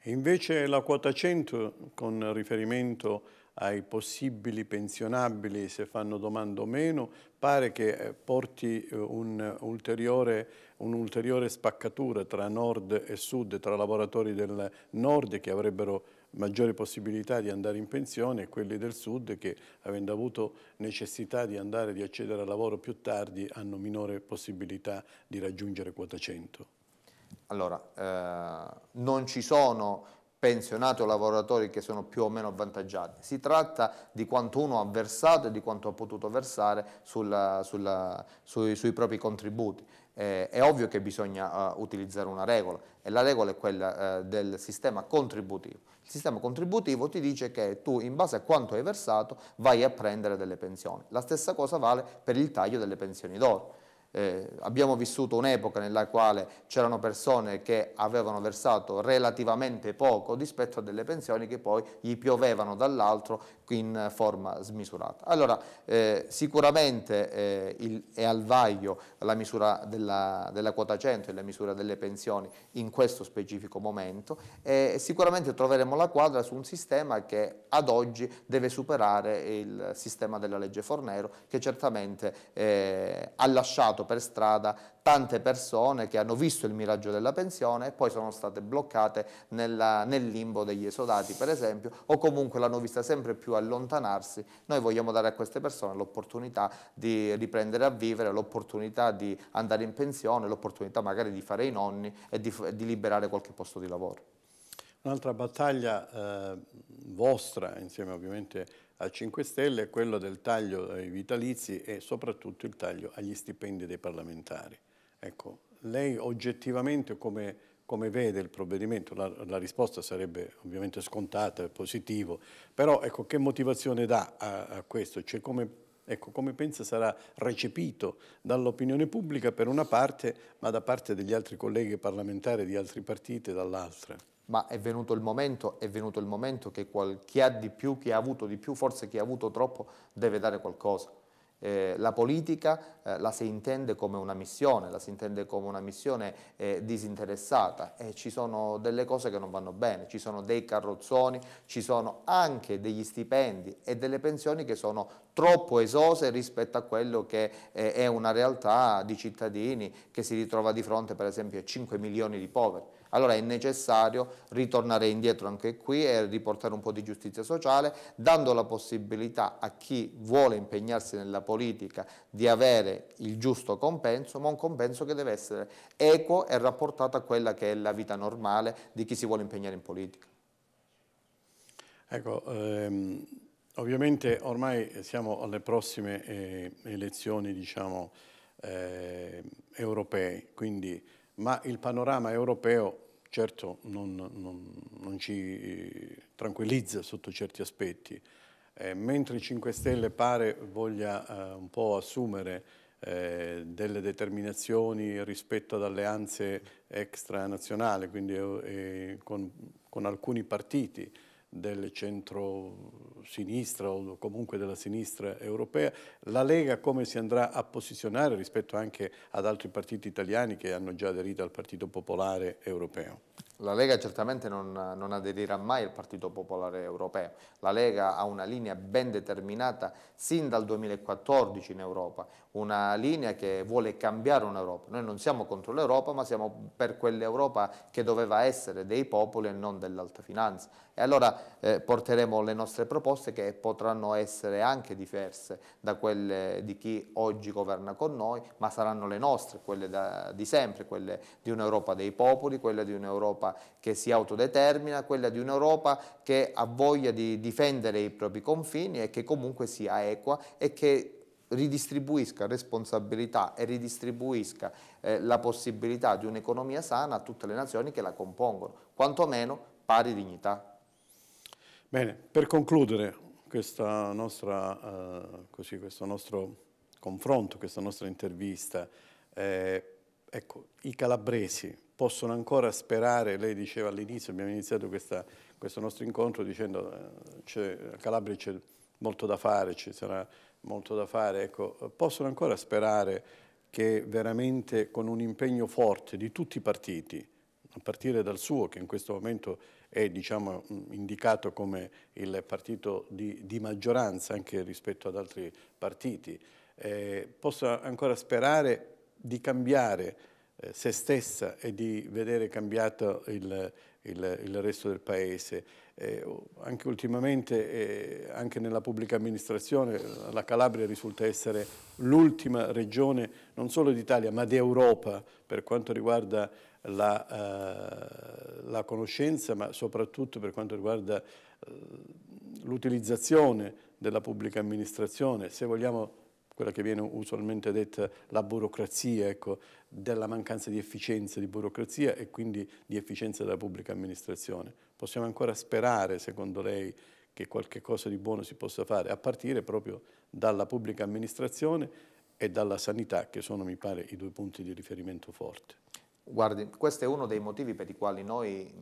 E invece la quota 100 con riferimento ai possibili pensionabili se fanno domanda o meno, pare che eh, porti un'ulteriore eh, un ulteriore spaccatura tra nord e sud, tra lavoratori del nord che avrebbero maggiore possibilità di andare in pensione e quelli del sud che avendo avuto necessità di andare di accedere al lavoro più tardi hanno minore possibilità di raggiungere quota 100. Allora, eh, non ci sono pensionati o lavoratori che sono più o meno avvantaggiati, si tratta di quanto uno ha versato e di quanto ha potuto versare sulla, sulla, sui, sui propri contributi. Eh, è ovvio che bisogna uh, utilizzare una regola e la regola è quella uh, del sistema contributivo, sistema contributivo ti dice che tu in base a quanto hai versato vai a prendere delle pensioni. La stessa cosa vale per il taglio delle pensioni d'oro. Eh, abbiamo vissuto un'epoca nella quale c'erano persone che avevano versato relativamente poco rispetto a delle pensioni che poi gli piovevano dall'altro in forma smisurata. Allora eh, sicuramente eh, il, è al vaglio la misura della, della quota 100 e la misura delle pensioni in questo specifico momento e sicuramente troveremo la quadra su un sistema che ad oggi deve superare il sistema della legge Fornero che certamente eh, ha lasciato incontrato per strada tante persone che hanno visto il miraggio della pensione e poi sono state bloccate nella, nel limbo degli esodati, per esempio, o comunque l'hanno vista sempre più allontanarsi. Noi vogliamo dare a queste persone l'opportunità di riprendere a vivere, l'opportunità di andare in pensione, l'opportunità magari di fare i nonni e di, di liberare qualche posto di lavoro. Un'altra battaglia eh, vostra, insieme ovviamente al 5 Stelle è quello del taglio ai vitalizi e soprattutto il taglio agli stipendi dei parlamentari. Ecco, lei oggettivamente come, come vede il provvedimento? La, la, risposta sarebbe ovviamente scontata, positiva, però ecco, che motivazione dà a, a questo? Cioè, come Ecco, come pensa sarà recepito dall'opinione pubblica per una parte, ma da parte degli altri colleghi parlamentari di altri partiti dall'altra? ma è venuto il momento, è venuto il momento che qual, chi ha di più, chi ha avuto di più, forse chi ha avuto troppo, deve dare qualcosa. Eh, la politica eh, la si intende come una missione, la si intende come una missione eh, disinteressata e ci sono delle cose che non vanno bene, ci sono dei carrozzoni, ci sono anche degli stipendi e delle pensioni che sono troppo esose rispetto a quello che eh, è una realtà di cittadini che si ritrova di fronte per esempio a 5 milioni di poveri allora è necessario ritornare indietro anche qui e riportare un po' di giustizia sociale, dando la possibilità a chi vuole impegnarsi nella politica di avere il giusto compenso, ma un compenso che deve essere equo e rapportato a quella che è la vita normale di chi si vuole impegnare in politica. Ecco, ehm, ovviamente ormai siamo alle prossime eh, elezioni, diciamo, eh, europee, quindi ma il panorama europeo certo non, non, non ci eh, tranquillizza sotto certi aspetti. Eh, mentre il 5 Stelle pare voglia eh, un po' assumere eh, delle determinazioni rispetto ad alleanze extranazionali, quindi eh, con, con alcuni partiti, del centro-sinistra o comunque della sinistra europea, la Lega come si andrà a posizionare rispetto anche ad altri partiti italiani che hanno già aderito al Partito Popolare Europeo? La Lega certamente non, non, aderirà mai al Partito Popolare Europeo. La Lega ha una linea ben determinata sin dal 2014 in Europa, una linea che vuole cambiare un'Europa. Noi non siamo contro l'Europa, ma siamo per quell'Europa che doveva essere dei popoli e non dell'alta finanza. E allora eh, porteremo le nostre proposte che potranno essere anche diverse da quelle di chi oggi governa con noi, ma saranno le nostre, quelle da, di sempre, quelle di un'Europa dei popoli, quella di un'Europa che si autodetermina, quella di un'Europa che ha voglia di difendere i propri confini e che comunque sia equa e che ridistribuisca responsabilità e ridistribuisca eh, la possibilità di un'economia sana a tutte le nazioni che la compongono, quantomeno pari dignità. Bene, per concludere nostra, eh, così, questo nostro confronto, questa nostra intervista, eh, ecco, i calabresi possono ancora sperare, lei diceva all'inizio, abbiamo iniziato questa, questo nostro incontro dicendo eh, a Calabria c'è molto da fare, ci sarà molto da fare, ecco, possono ancora sperare che veramente con un impegno forte di tutti i partiti, a partire dal suo che in questo momento è è diciamo, mm, indicato come il partito di, di, maggioranza anche rispetto ad altri partiti, eh, possa ancora sperare di cambiare eh, se stessa e di vedere cambiato il, il, il resto del Paese. Eh, anche ultimamente, eh, anche nella pubblica amministrazione, eh, la Calabria risulta essere l'ultima regione non solo d'Italia ma d'Europa per quanto riguarda la, eh, la conoscenza, ma soprattutto per quanto riguarda eh, l'utilizzazione della pubblica amministrazione, se vogliamo quella che viene usualmente detta la burocrazia, ecco, della mancanza di efficienza di burocrazia e quindi di efficienza della pubblica amministrazione. Possiamo ancora sperare, secondo lei, che qualche cosa di buono si possa fare, a partire proprio dalla pubblica amministrazione e dalla sanità, che sono, mi pare, i due punti di riferimento forti. Guardi, questo è uno dei motivi per i quali noi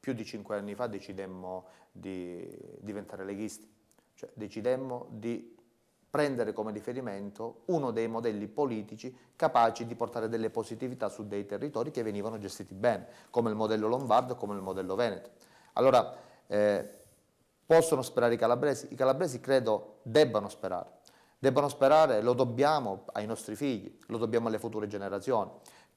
più di cinque anni fa decidemmo di diventare leghisti, cioè decidemmo di prendere come riferimento uno dei modelli politici capaci di portare delle positività su dei territori che venivano gestiti bene, come il modello lombardo, come il modello veneto. Allora, eh, possono sperare i calabresi? I calabresi credo debbano sperare, debbano sperare, lo dobbiamo ai nostri figli, lo dobbiamo alle future generazioni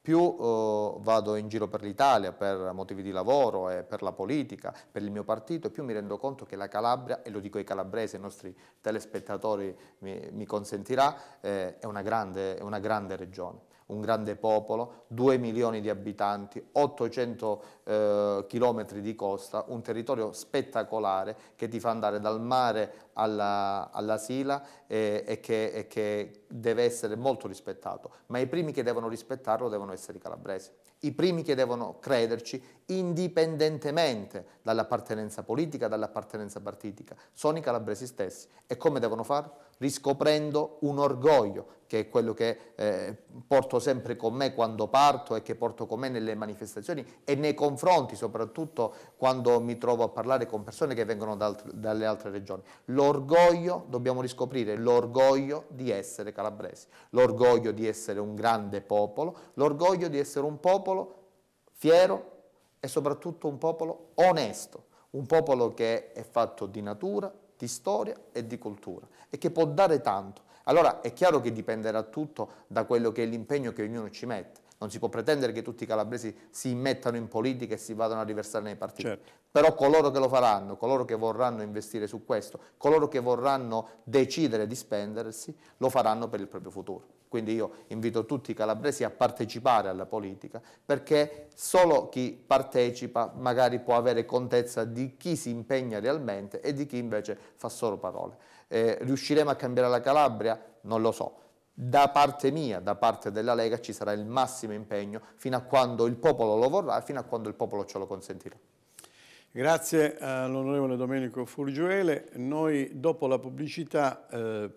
più eh, vado in giro per l'Italia per motivi di lavoro e per la politica, per il mio partito, più mi rendo conto che la Calabria, e lo dico ai calabresi, ai nostri telespettatori mi, mi consentirà, eh, è, una grande, è una grande regione un grande popolo, 2 milioni di abitanti, 800 eh, chilometri di costa, un territorio spettacolare che ti fa andare dal mare alla, alla Sila eh, e, che, e, che, deve essere molto rispettato. Ma i primi che devono rispettarlo devono essere i calabresi, i primi che devono crederci, indipendentemente dall'appartenenza politica, dall'appartenenza partitica. Sono i calabresi stessi. E come devono farlo? Riscoprendo un orgoglio, che è quello che eh, porto sempre con me quando parto e che porto con me nelle manifestazioni e nei confronti, soprattutto quando mi trovo a parlare con persone che vengono da altre, dalle altre regioni. L'orgoglio, dobbiamo riscoprire l'orgoglio di essere calabresi, l'orgoglio di essere un grande popolo, l'orgoglio di essere un popolo fiero e soprattutto un popolo onesto, un popolo che è fatto di natura, di storia e di cultura e che può dare tanto. Allora è chiaro che dipenderà tutto da quello che è l'impegno che ognuno ci mette. Non si può pretendere che tutti i calabresi si mettano in politica e si vadano a riversare nei partiti. Certo. Però coloro che lo faranno, coloro che vorranno investire su questo, coloro che vorranno decidere di spendersi, lo faranno per il proprio futuro. Quindi io invito tutti i calabresi a partecipare alla politica perché solo chi partecipa magari può avere contezza di chi si impegna realmente e di chi invece fa solo parole. Eh, riusciremo a cambiare la Calabria? Non lo so da parte mia, da parte della Lega, ci sarà il massimo impegno fino a quando il popolo lo vorrà e fino a quando il popolo ce lo consentirà. Grazie eh, all'onorevole Domenico Furgiuele. Noi dopo la pubblicità eh,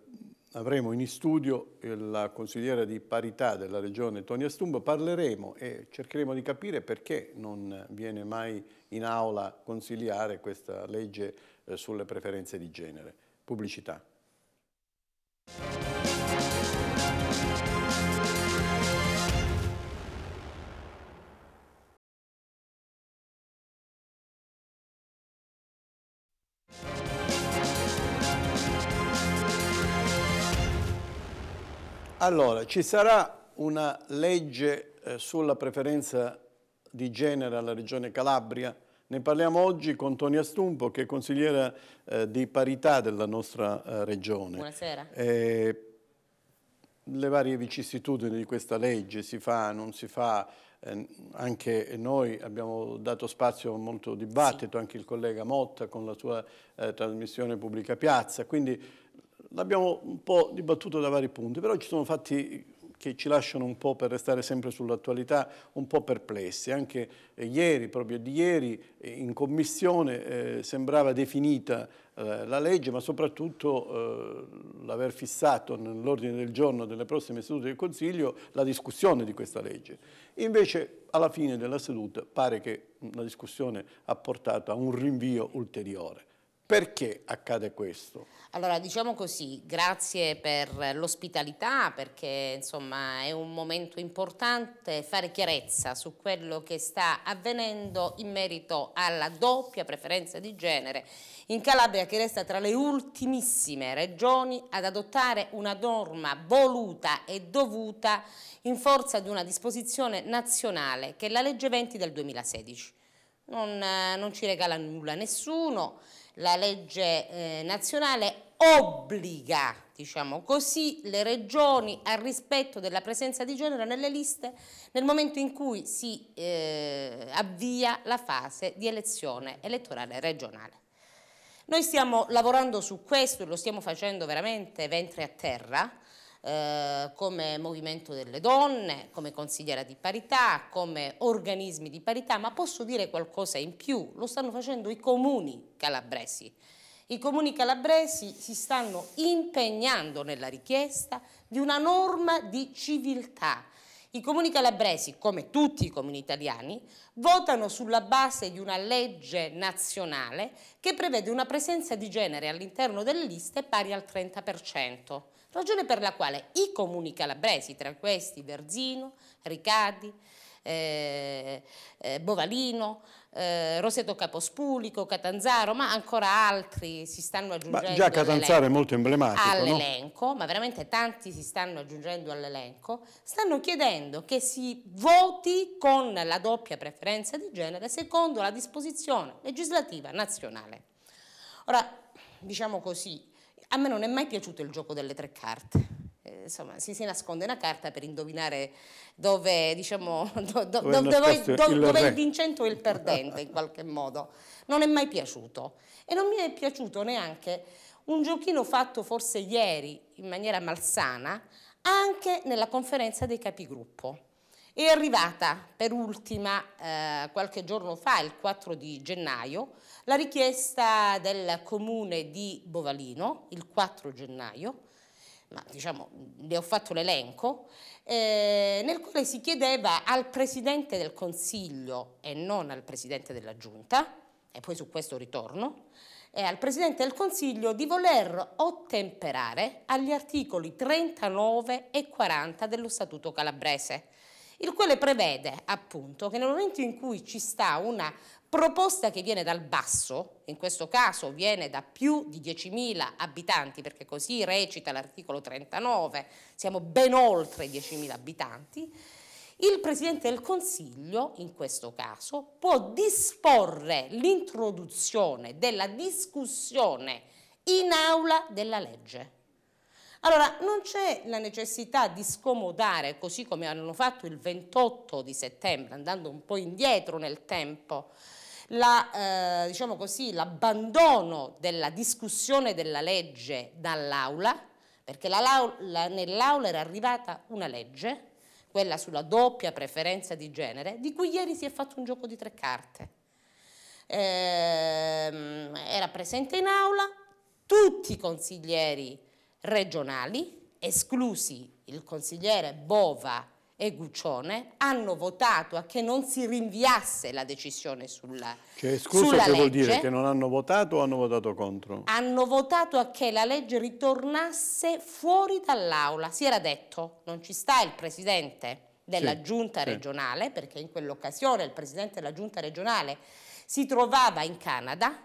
avremo in studio la consigliera di parità della regione Tonia Stumbo, parleremo e cercheremo di capire perché non viene mai in aula consigliare questa legge eh, sulle preferenze di genere. Pubblicità. Allora, ci sarà una legge eh, sulla preferenza di genere alla regione Calabria? Ne parliamo oggi con Tonia Stumpo che è consigliera eh, di parità della nostra eh, regione. Buonasera. le varie vicissitudini di questa legge, si fa, non si fa, eh, anche noi abbiamo dato spazio a molto dibattito, sì. anche il collega Motta con la sua eh, trasmissione Pubblica Piazza, quindi l'abbiamo un po' dibattuto da vari punti, però ci sono fatti che ci lasciano un po' per restare sempre sull'attualità, un po' perplessi. Anche eh, ieri, proprio di ieri, eh, in commissione eh, sembrava definita eh, la legge, ma soprattutto eh, l'aver fissato nell'ordine del giorno delle prossime sedute del Consiglio la discussione di questa legge. Invece alla fine della seduta pare che la discussione ha portato a un rinvio ulteriore. Perché accade questo? Allora diciamo così, grazie per l'ospitalità perché insomma è un momento importante fare chiarezza su quello che sta avvenendo in merito alla doppia preferenza di genere in Calabria che resta tra le ultimissime regioni ad adottare una norma voluta e dovuta in forza di una disposizione nazionale che è la legge 20 del 2016. Non, eh, non ci regala nulla nessuno la legge eh, nazionale obbliga, diciamo così, le regioni al rispetto della presenza di genere nelle liste nel momento in cui si eh, avvia la fase di elezione elettorale regionale. Noi stiamo lavorando su questo e lo stiamo facendo veramente ventre a terra, eh, come movimento delle donne, come consigliera di parità, come organismi di parità, ma posso dire qualcosa in più, lo stanno facendo i comuni calabresi. I comuni calabresi si stanno impegnando nella richiesta di una norma di civiltà. I comuni calabresi, come tutti i comuni italiani, votano sulla base di una legge nazionale che prevede una presenza di genere all'interno delle liste pari al 30% ragione per la quale i comuni calabresi, tra questi Verzino, Riccardi, eh, eh, Bovalino, eh, Roseto Capospulico, Catanzaro, ma ancora altri si stanno aggiungendo. Ma già Catanzaro è molto emblematico. All'elenco, no? ma veramente tanti si stanno aggiungendo all'elenco, stanno chiedendo che si voti con la doppia preferenza di genere secondo la disposizione legislativa nazionale. Ora, diciamo così, a me non è mai piaciuto il gioco delle tre carte. Eh, insomma, si, si, nasconde una carta per indovinare dove, diciamo, *laughs* do, do, dove, dove, dove, il dove, il vincente o il perdente in qualche modo. Non è mai piaciuto e non mi è piaciuto neanche un giochino fatto forse ieri in maniera malsana anche nella conferenza dei capigruppo è arrivata per ultima eh, qualche giorno fa, il 4 di gennaio, la richiesta del comune di Bovalino, il 4 gennaio, ma diciamo ne ho fatto l'elenco, eh, nel quale si chiedeva al Presidente del Consiglio e non al Presidente della Giunta, e poi su questo ritorno, e al Presidente del Consiglio di voler ottemperare agli articoli 39 e 40 dello Statuto calabrese il quale prevede appunto che nel momento in cui ci sta una proposta che viene dal basso, in questo caso viene da più di 10.000 abitanti, perché così recita l'articolo 39, siamo ben oltre 10.000 abitanti, il Presidente del Consiglio, in questo caso, può disporre l'introduzione della discussione in aula della legge. Allora non c'è la necessità di scomodare, così come hanno fatto il 28 di settembre, andando un po' indietro nel tempo, la, eh, diciamo l'abbandono della discussione della legge dall'Aula, perché nell'Aula era arrivata una legge, quella sulla doppia preferenza di genere, di cui ieri si è fatto un gioco di tre carte. Eh, era presente in Aula, tutti i consiglieri regionali, esclusi il consigliere Bova e Guccione, hanno votato a che non si rinviasse la decisione sulla, legge. cioè, escluso sulla che legge. vuol dire? Che non hanno votato o hanno votato contro? Hanno votato a che la legge ritornasse fuori dall'aula. Si era detto, non ci sta il Presidente della sì, Giunta sì. regionale, perché in quell'occasione il Presidente della Giunta regionale si trovava in Canada,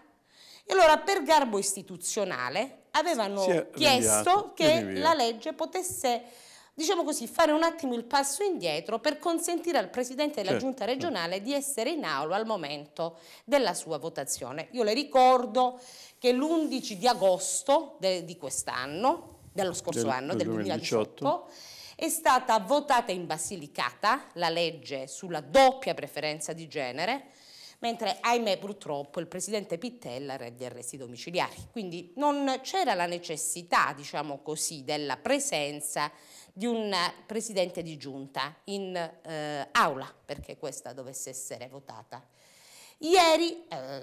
e allora per garbo istituzionale avevano chiesto via, che la legge potesse diciamo così, fare un attimo il passo indietro per consentire al Presidente della certo. Giunta certo. regionale di essere in aula al momento della sua votazione. Io le ricordo che l'11 di agosto de, di quest'anno, dello scorso del, anno, del 2018, 2018, è stata votata in Basilicata la legge sulla doppia preferenza di genere, mentre ahimè purtroppo il presidente Pittella era di arresti domiciliari. Quindi non c'era la necessità, diciamo così, della presenza di un presidente di giunta in eh, aula perché questa dovesse essere votata. Ieri eh,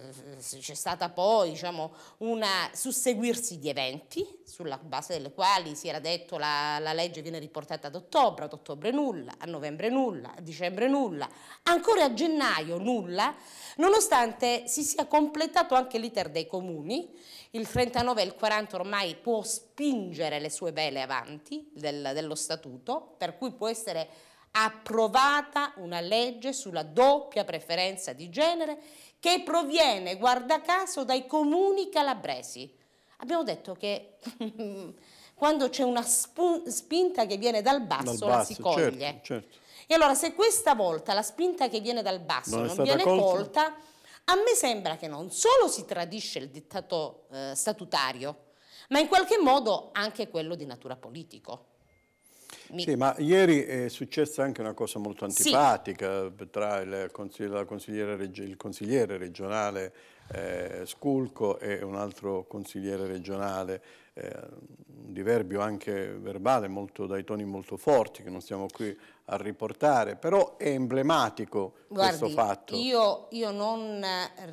c'è stata poi diciamo, una susseguirsi di eventi sulla base delle quali si era detto la, la legge viene riportata ad ottobre, ad ottobre nulla, a novembre nulla, a dicembre nulla, ancora a gennaio nulla, nonostante si sia completato anche l'iter dei comuni, il 39 e il 40 ormai può spingere le sue vele avanti del, dello statuto, per cui può essere approvata una legge sulla doppia preferenza di genere che proviene, guarda caso, dai comuni calabresi. Abbiamo detto che *laughs* quando c'è una spinta che viene dal basso, dal basso la si certo, coglie. Certo, certo. E allora se questa volta la spinta che viene dal basso non, non viene colta, colta, a me sembra che non solo si tradisce il dittato eh, statutario, ma in qualche modo anche quello di natura politico. Mi... Sì, ma ieri è successa anche una cosa molto antipatica sì. tra il consigliere, il consigliere regionale eh, Sculco e un altro consigliere regionale, eh, un diverbio anche verbale molto, dai toni molto forti che non stiamo qui a riportare, però è emblematico Guardi, questo fatto. Io, io non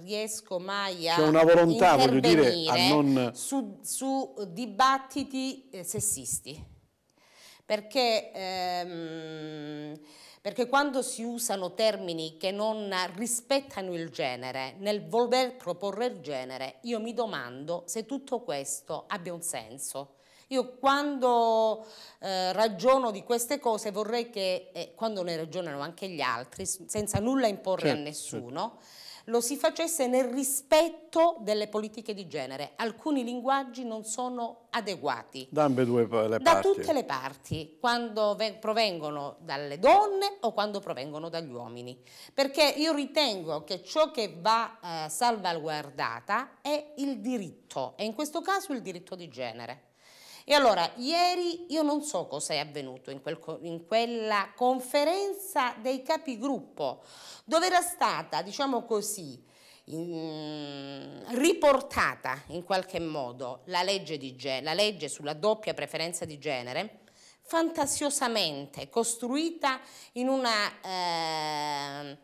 riesco mai a C'è una volontà, voglio dire, a non... su, su dibattiti eh, sessisti perché, ehm, perché quando si usano termini che non rispettano il genere, nel voler proporre il genere, io mi domando se tutto questo abbia un senso. Io quando eh, ragiono di queste cose vorrei che, eh, quando ne ragionano anche gli altri, senza nulla imporre certo, a nessuno, certo lo si facesse nel rispetto delle politiche di genere. Alcuni linguaggi non sono adeguati. Da ambe due le parti. Da tutte le parti, quando provengono dalle donne o quando provengono dagli uomini. Perché io ritengo che ciò che va eh, salvaguardata è il diritto, e in questo caso il diritto di genere. E allora, ieri io non so cosa è avvenuto in, quel, in quella conferenza dei capigruppo, dove era stata, diciamo così, in, riportata in qualche modo la legge, di, la legge sulla doppia preferenza di genere, fantasiosamente costruita in una eh,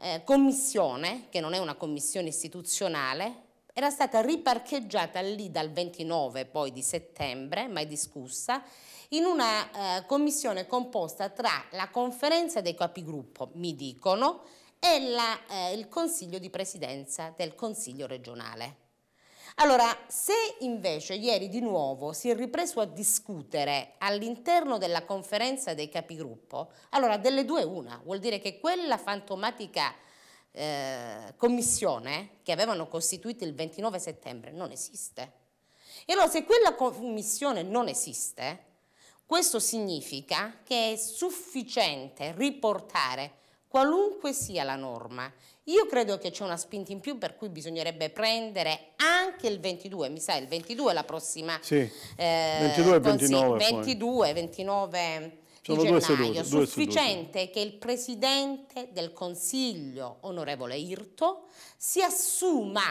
eh commissione, che non è una commissione istituzionale, era stata riparcheggiata lì dal 29 poi di settembre, mai discussa, in una eh, commissione composta tra la conferenza dei capigruppo, mi dicono, e la, eh, il consiglio di presidenza del consiglio regionale. Allora, se invece ieri di nuovo si è ripreso a discutere all'interno della conferenza dei capigruppo, allora delle due una, vuol dire che quella fantomatica eh, commissione che avevano costituito il 29 settembre non esiste. E allora se quella commissione non esiste, questo significa che è sufficiente riportare qualunque sia la norma. Io credo che c'è una spinta in più per cui bisognerebbe prendere anche il 22, mi sa il 22 è la prossima. Sì, eh, 22 e 29. 22, poi. 29 sono gennaio, due sedute, sufficiente due che il Presidente del Consiglio, onorevole Irto, si assuma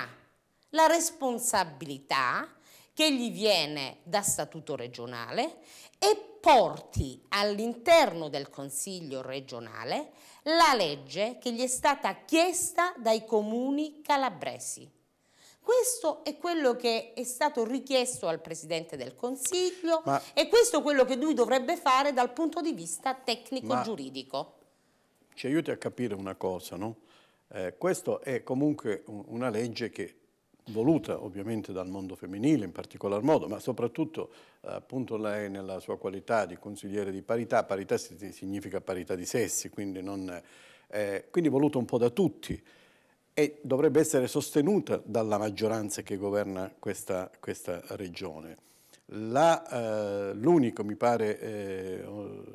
la responsabilità che gli viene da statuto regionale e porti all'interno del Consiglio regionale la legge che gli è stata chiesta dai comuni calabresi. Questo è quello che è stato richiesto al Presidente del Consiglio ma, e questo è quello che lui dovrebbe fare dal punto di vista tecnico-giuridico. Ci aiuti a capire una cosa, no? Eh, questa è comunque una legge che voluta ovviamente dal mondo femminile in particolar modo, ma soprattutto eh, appunto lei nella sua qualità di consigliere di parità, parità significa parità di sessi, quindi, non, eh, eh quindi voluta un po' da tutti, e dovrebbe essere sostenuta dalla maggioranza che governa questa, questa regione. Eh, l'unico, eh, mi pare, eh,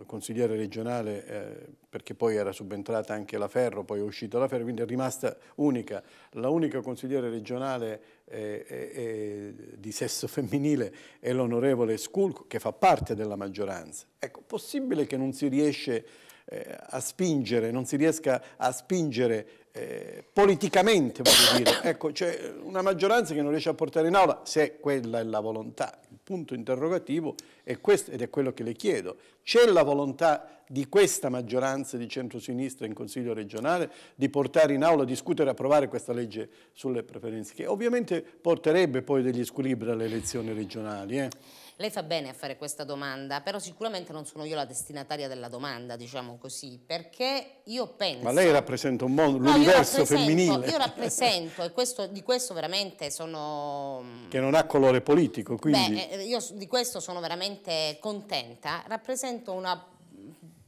consigliere regionale, eh, perché poi era subentrata anche la Ferro, poi è uscita la Ferro, quindi è rimasta unica, la unica consigliere regionale eh, eh, di sesso femminile è l'onorevole Sculco, che fa parte della maggioranza. Ecco, possibile che non si riesce a spingere, non si riesca a spingere eh, politicamente, voglio dire. Ecco, c'è una maggioranza che non riesce a portare in aula, se quella è la volontà. Il punto interrogativo è questo, ed è quello che le chiedo. C'è la volontà di questa maggioranza di centrosinistra in Consiglio regionale di portare in aula, discutere e approvare questa legge sulle preferenze, che ovviamente porterebbe poi degli squilibri alle elezioni regionali. Eh? Lei fa bene a fare questa domanda, però sicuramente non sono io la destinataria della domanda, diciamo così, perché io penso... Ma lei rappresenta un mondo, l'universo no, femminile. Io rappresento, e questo, di questo veramente sono... *laughs* Che non ha colore politico, quindi... Beh, io di questo sono veramente contenta, rappresento una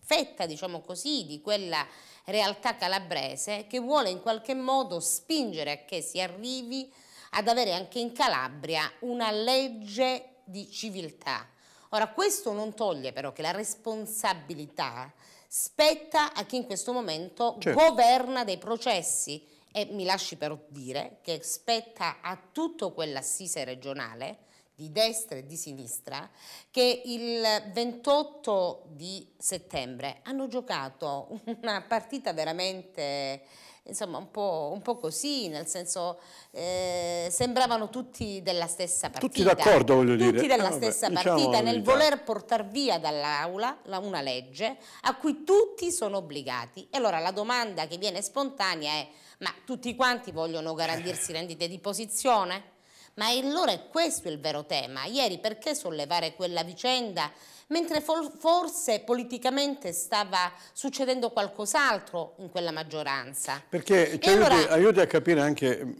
fetta, diciamo così, di quella realtà calabrese che vuole in qualche modo spingere a che si arrivi ad avere anche in Calabria una legge di civiltà. Ora, questo non toglie però che la responsabilità spetta a chi in questo momento certo. governa dei processi e mi lasci però dire che spetta a tutto quell'assise regionale di destra e di sinistra che il 28 di settembre hanno giocato una partita veramente insomma un po', un po così, nel senso eh, sembravano tutti della stessa partita. Tutti d'accordo voglio tutti dire. Tutti della eh, stessa vabbè, diciamo partita diciamo nel voler portare via dall'aula una legge a cui tutti sono obbligati. E allora la domanda che viene spontanea è ma tutti quanti vogliono garantirsi *laughs* rendite di posizione? Ma allora è questo il vero tema. Ieri perché sollevare quella vicenda mentre forse politicamente stava succedendo qualcos'altro in quella maggioranza? Perché ci allora... aiuti, aiuti, a capire anche mm,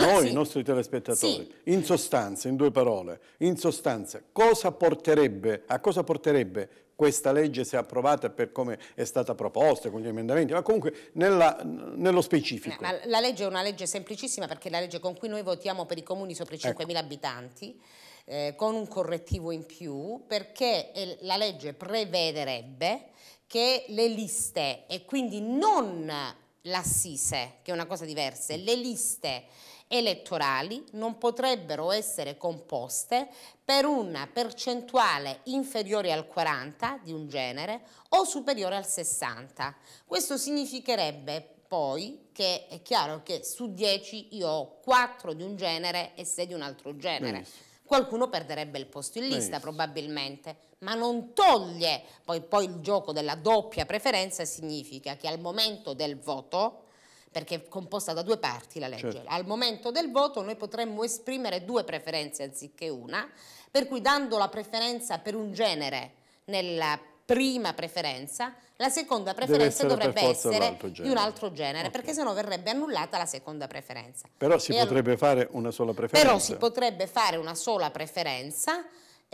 noi, sì. i nostri telespettatori. Sì. In sostanza, in due parole, in sostanza, cosa porterebbe, a cosa porterebbe questa legge, se approvata, per come è stata proposta con gli emendamenti, ma comunque nella, nello specifico. Eh, la legge è una legge semplicissima perché è la legge con cui noi votiamo per i comuni sopra i 5.000 ecco. abitanti, eh, con un correttivo in più, perché la legge prevederebbe che le liste, e quindi non l'assise, che è una cosa diversa, le liste elettorali non potrebbero essere composte per una percentuale inferiore al 40 di un genere o superiore al 60. Questo significherebbe poi che è chiaro che su 10 io ho 4 di un genere e 6 di un altro genere. Benissimo. Qualcuno perderebbe il posto in lista Benissimo. probabilmente, ma non toglie poi, poi il gioco della doppia preferenza significa che al momento del voto perché è composta da due parti la legge. Certo. Al momento del voto noi potremmo esprimere due preferenze anziché una, per cui dando la preferenza per un genere nella prima preferenza, la seconda preferenza essere dovrebbe essere di un altro genere, okay. perché sennò verrebbe annullata la seconda preferenza. Però si e potrebbe allora, fare una sola preferenza. Però si potrebbe fare una sola preferenza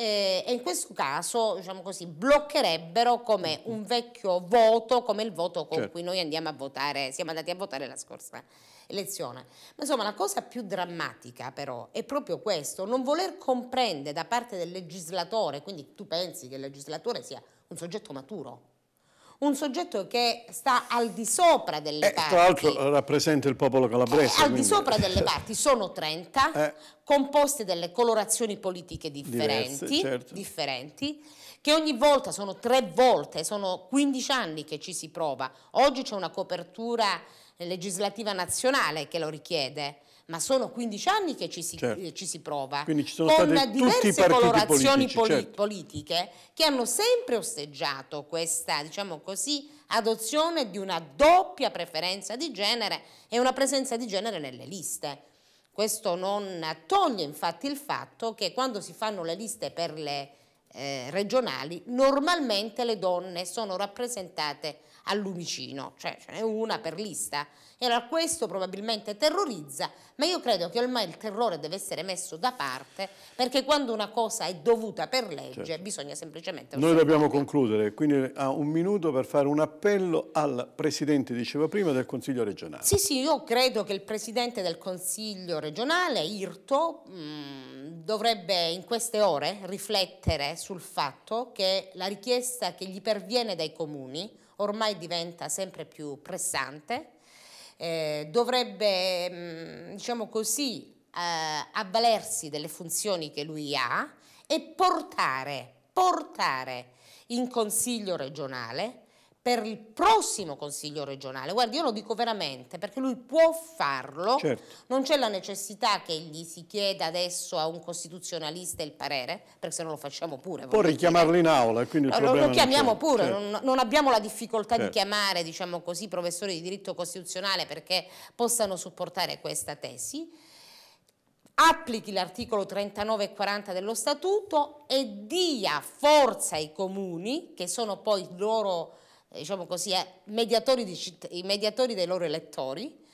eh, e in questo caso diciamo così, bloccherebbero come mm, mm. un vecchio voto, come il voto con certo. cui noi andiamo a votare, siamo andati a votare la scorsa elezione. Ma insomma la cosa più drammatica però è proprio questo, non voler comprendere da parte del legislatore, quindi tu pensi che il legislatore sia un soggetto maturo, un soggetto che sta al di sopra delle eh, parti. Tra l'altro eh, rappresenta il popolo calabrese. al di sopra delle *laughs* parti, sono 30, eh. composte delle colorazioni politiche differenti, Diverse, certo. differenti, che ogni volta sono tre volte, sono 15 anni che ci si prova. Oggi c'è una copertura legislativa nazionale che lo richiede ma sono 15 anni che ci si, certo. Eh, ci si prova, Quindi ci sono con diverse colorazioni politici, poli certo. politiche che hanno sempre osteggiato questa, diciamo così, adozione di una doppia preferenza di genere e una presenza di genere nelle liste. Questo non toglie infatti il fatto che quando si fanno le liste per le eh, regionali, normalmente le donne sono rappresentate all'unicino, cioè ce n'è una per lista. Era questo probabilmente terrorizza, ma io credo che ormai il terrore deve essere messo da parte perché quando una cosa è dovuta per legge certo. bisogna semplicemente... Noi dobbiamo concludere, quindi ha un minuto per fare un appello al Presidente, diceva prima, del Consiglio regionale. Sì, sì, io credo che il Presidente del Consiglio regionale, Irto, mh, mm, dovrebbe in queste ore riflettere sul fatto che la richiesta che gli perviene dai comuni ormai diventa sempre più pressante eh, dovrebbe, mh, mm, diciamo così, eh, avvalersi delle funzioni che lui ha e portare, portare in consiglio regionale per il prossimo Consiglio regionale. Guardi, io lo dico veramente perché lui può farlo, certo. non c'è la necessità che gli si chieda adesso a un costituzionalista il parere, perché se no lo facciamo pure. Può richiamarlo in aula, quindi il lo, lo chiamiamo pure, certo. non, non, abbiamo la difficoltà certo. di chiamare, diciamo così, professori di diritto costituzionale perché possano supportare questa tesi applichi l'articolo 39 e 40 dello statuto e dia forza ai comuni, che sono poi loro eh, diciamo così, mediatori di, i mediatori dei loro elettori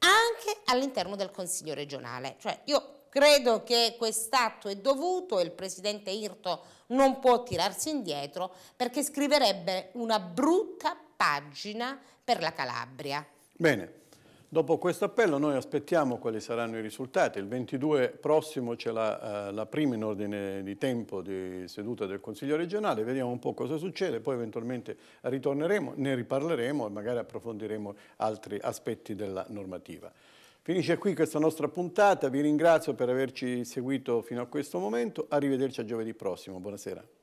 anche all'interno del Consiglio regionale. Cioè io credo che quest'atto è dovuto e il Presidente Irto non può tirarsi indietro perché scriverebbe una brutta pagina per la Calabria. Bene, Dopo questo appello noi aspettiamo quali saranno i risultati. Il 22 prossimo c'è la, eh, la, prima in ordine di tempo di seduta del Consiglio regionale, vediamo un po' cosa succede, poi eventualmente ritorneremo, ne riparleremo e magari approfondiremo altri aspetti della normativa. Finisce qui questa nostra puntata, vi ringrazio per averci seguito fino a questo momento, arrivederci a giovedì prossimo, buonasera.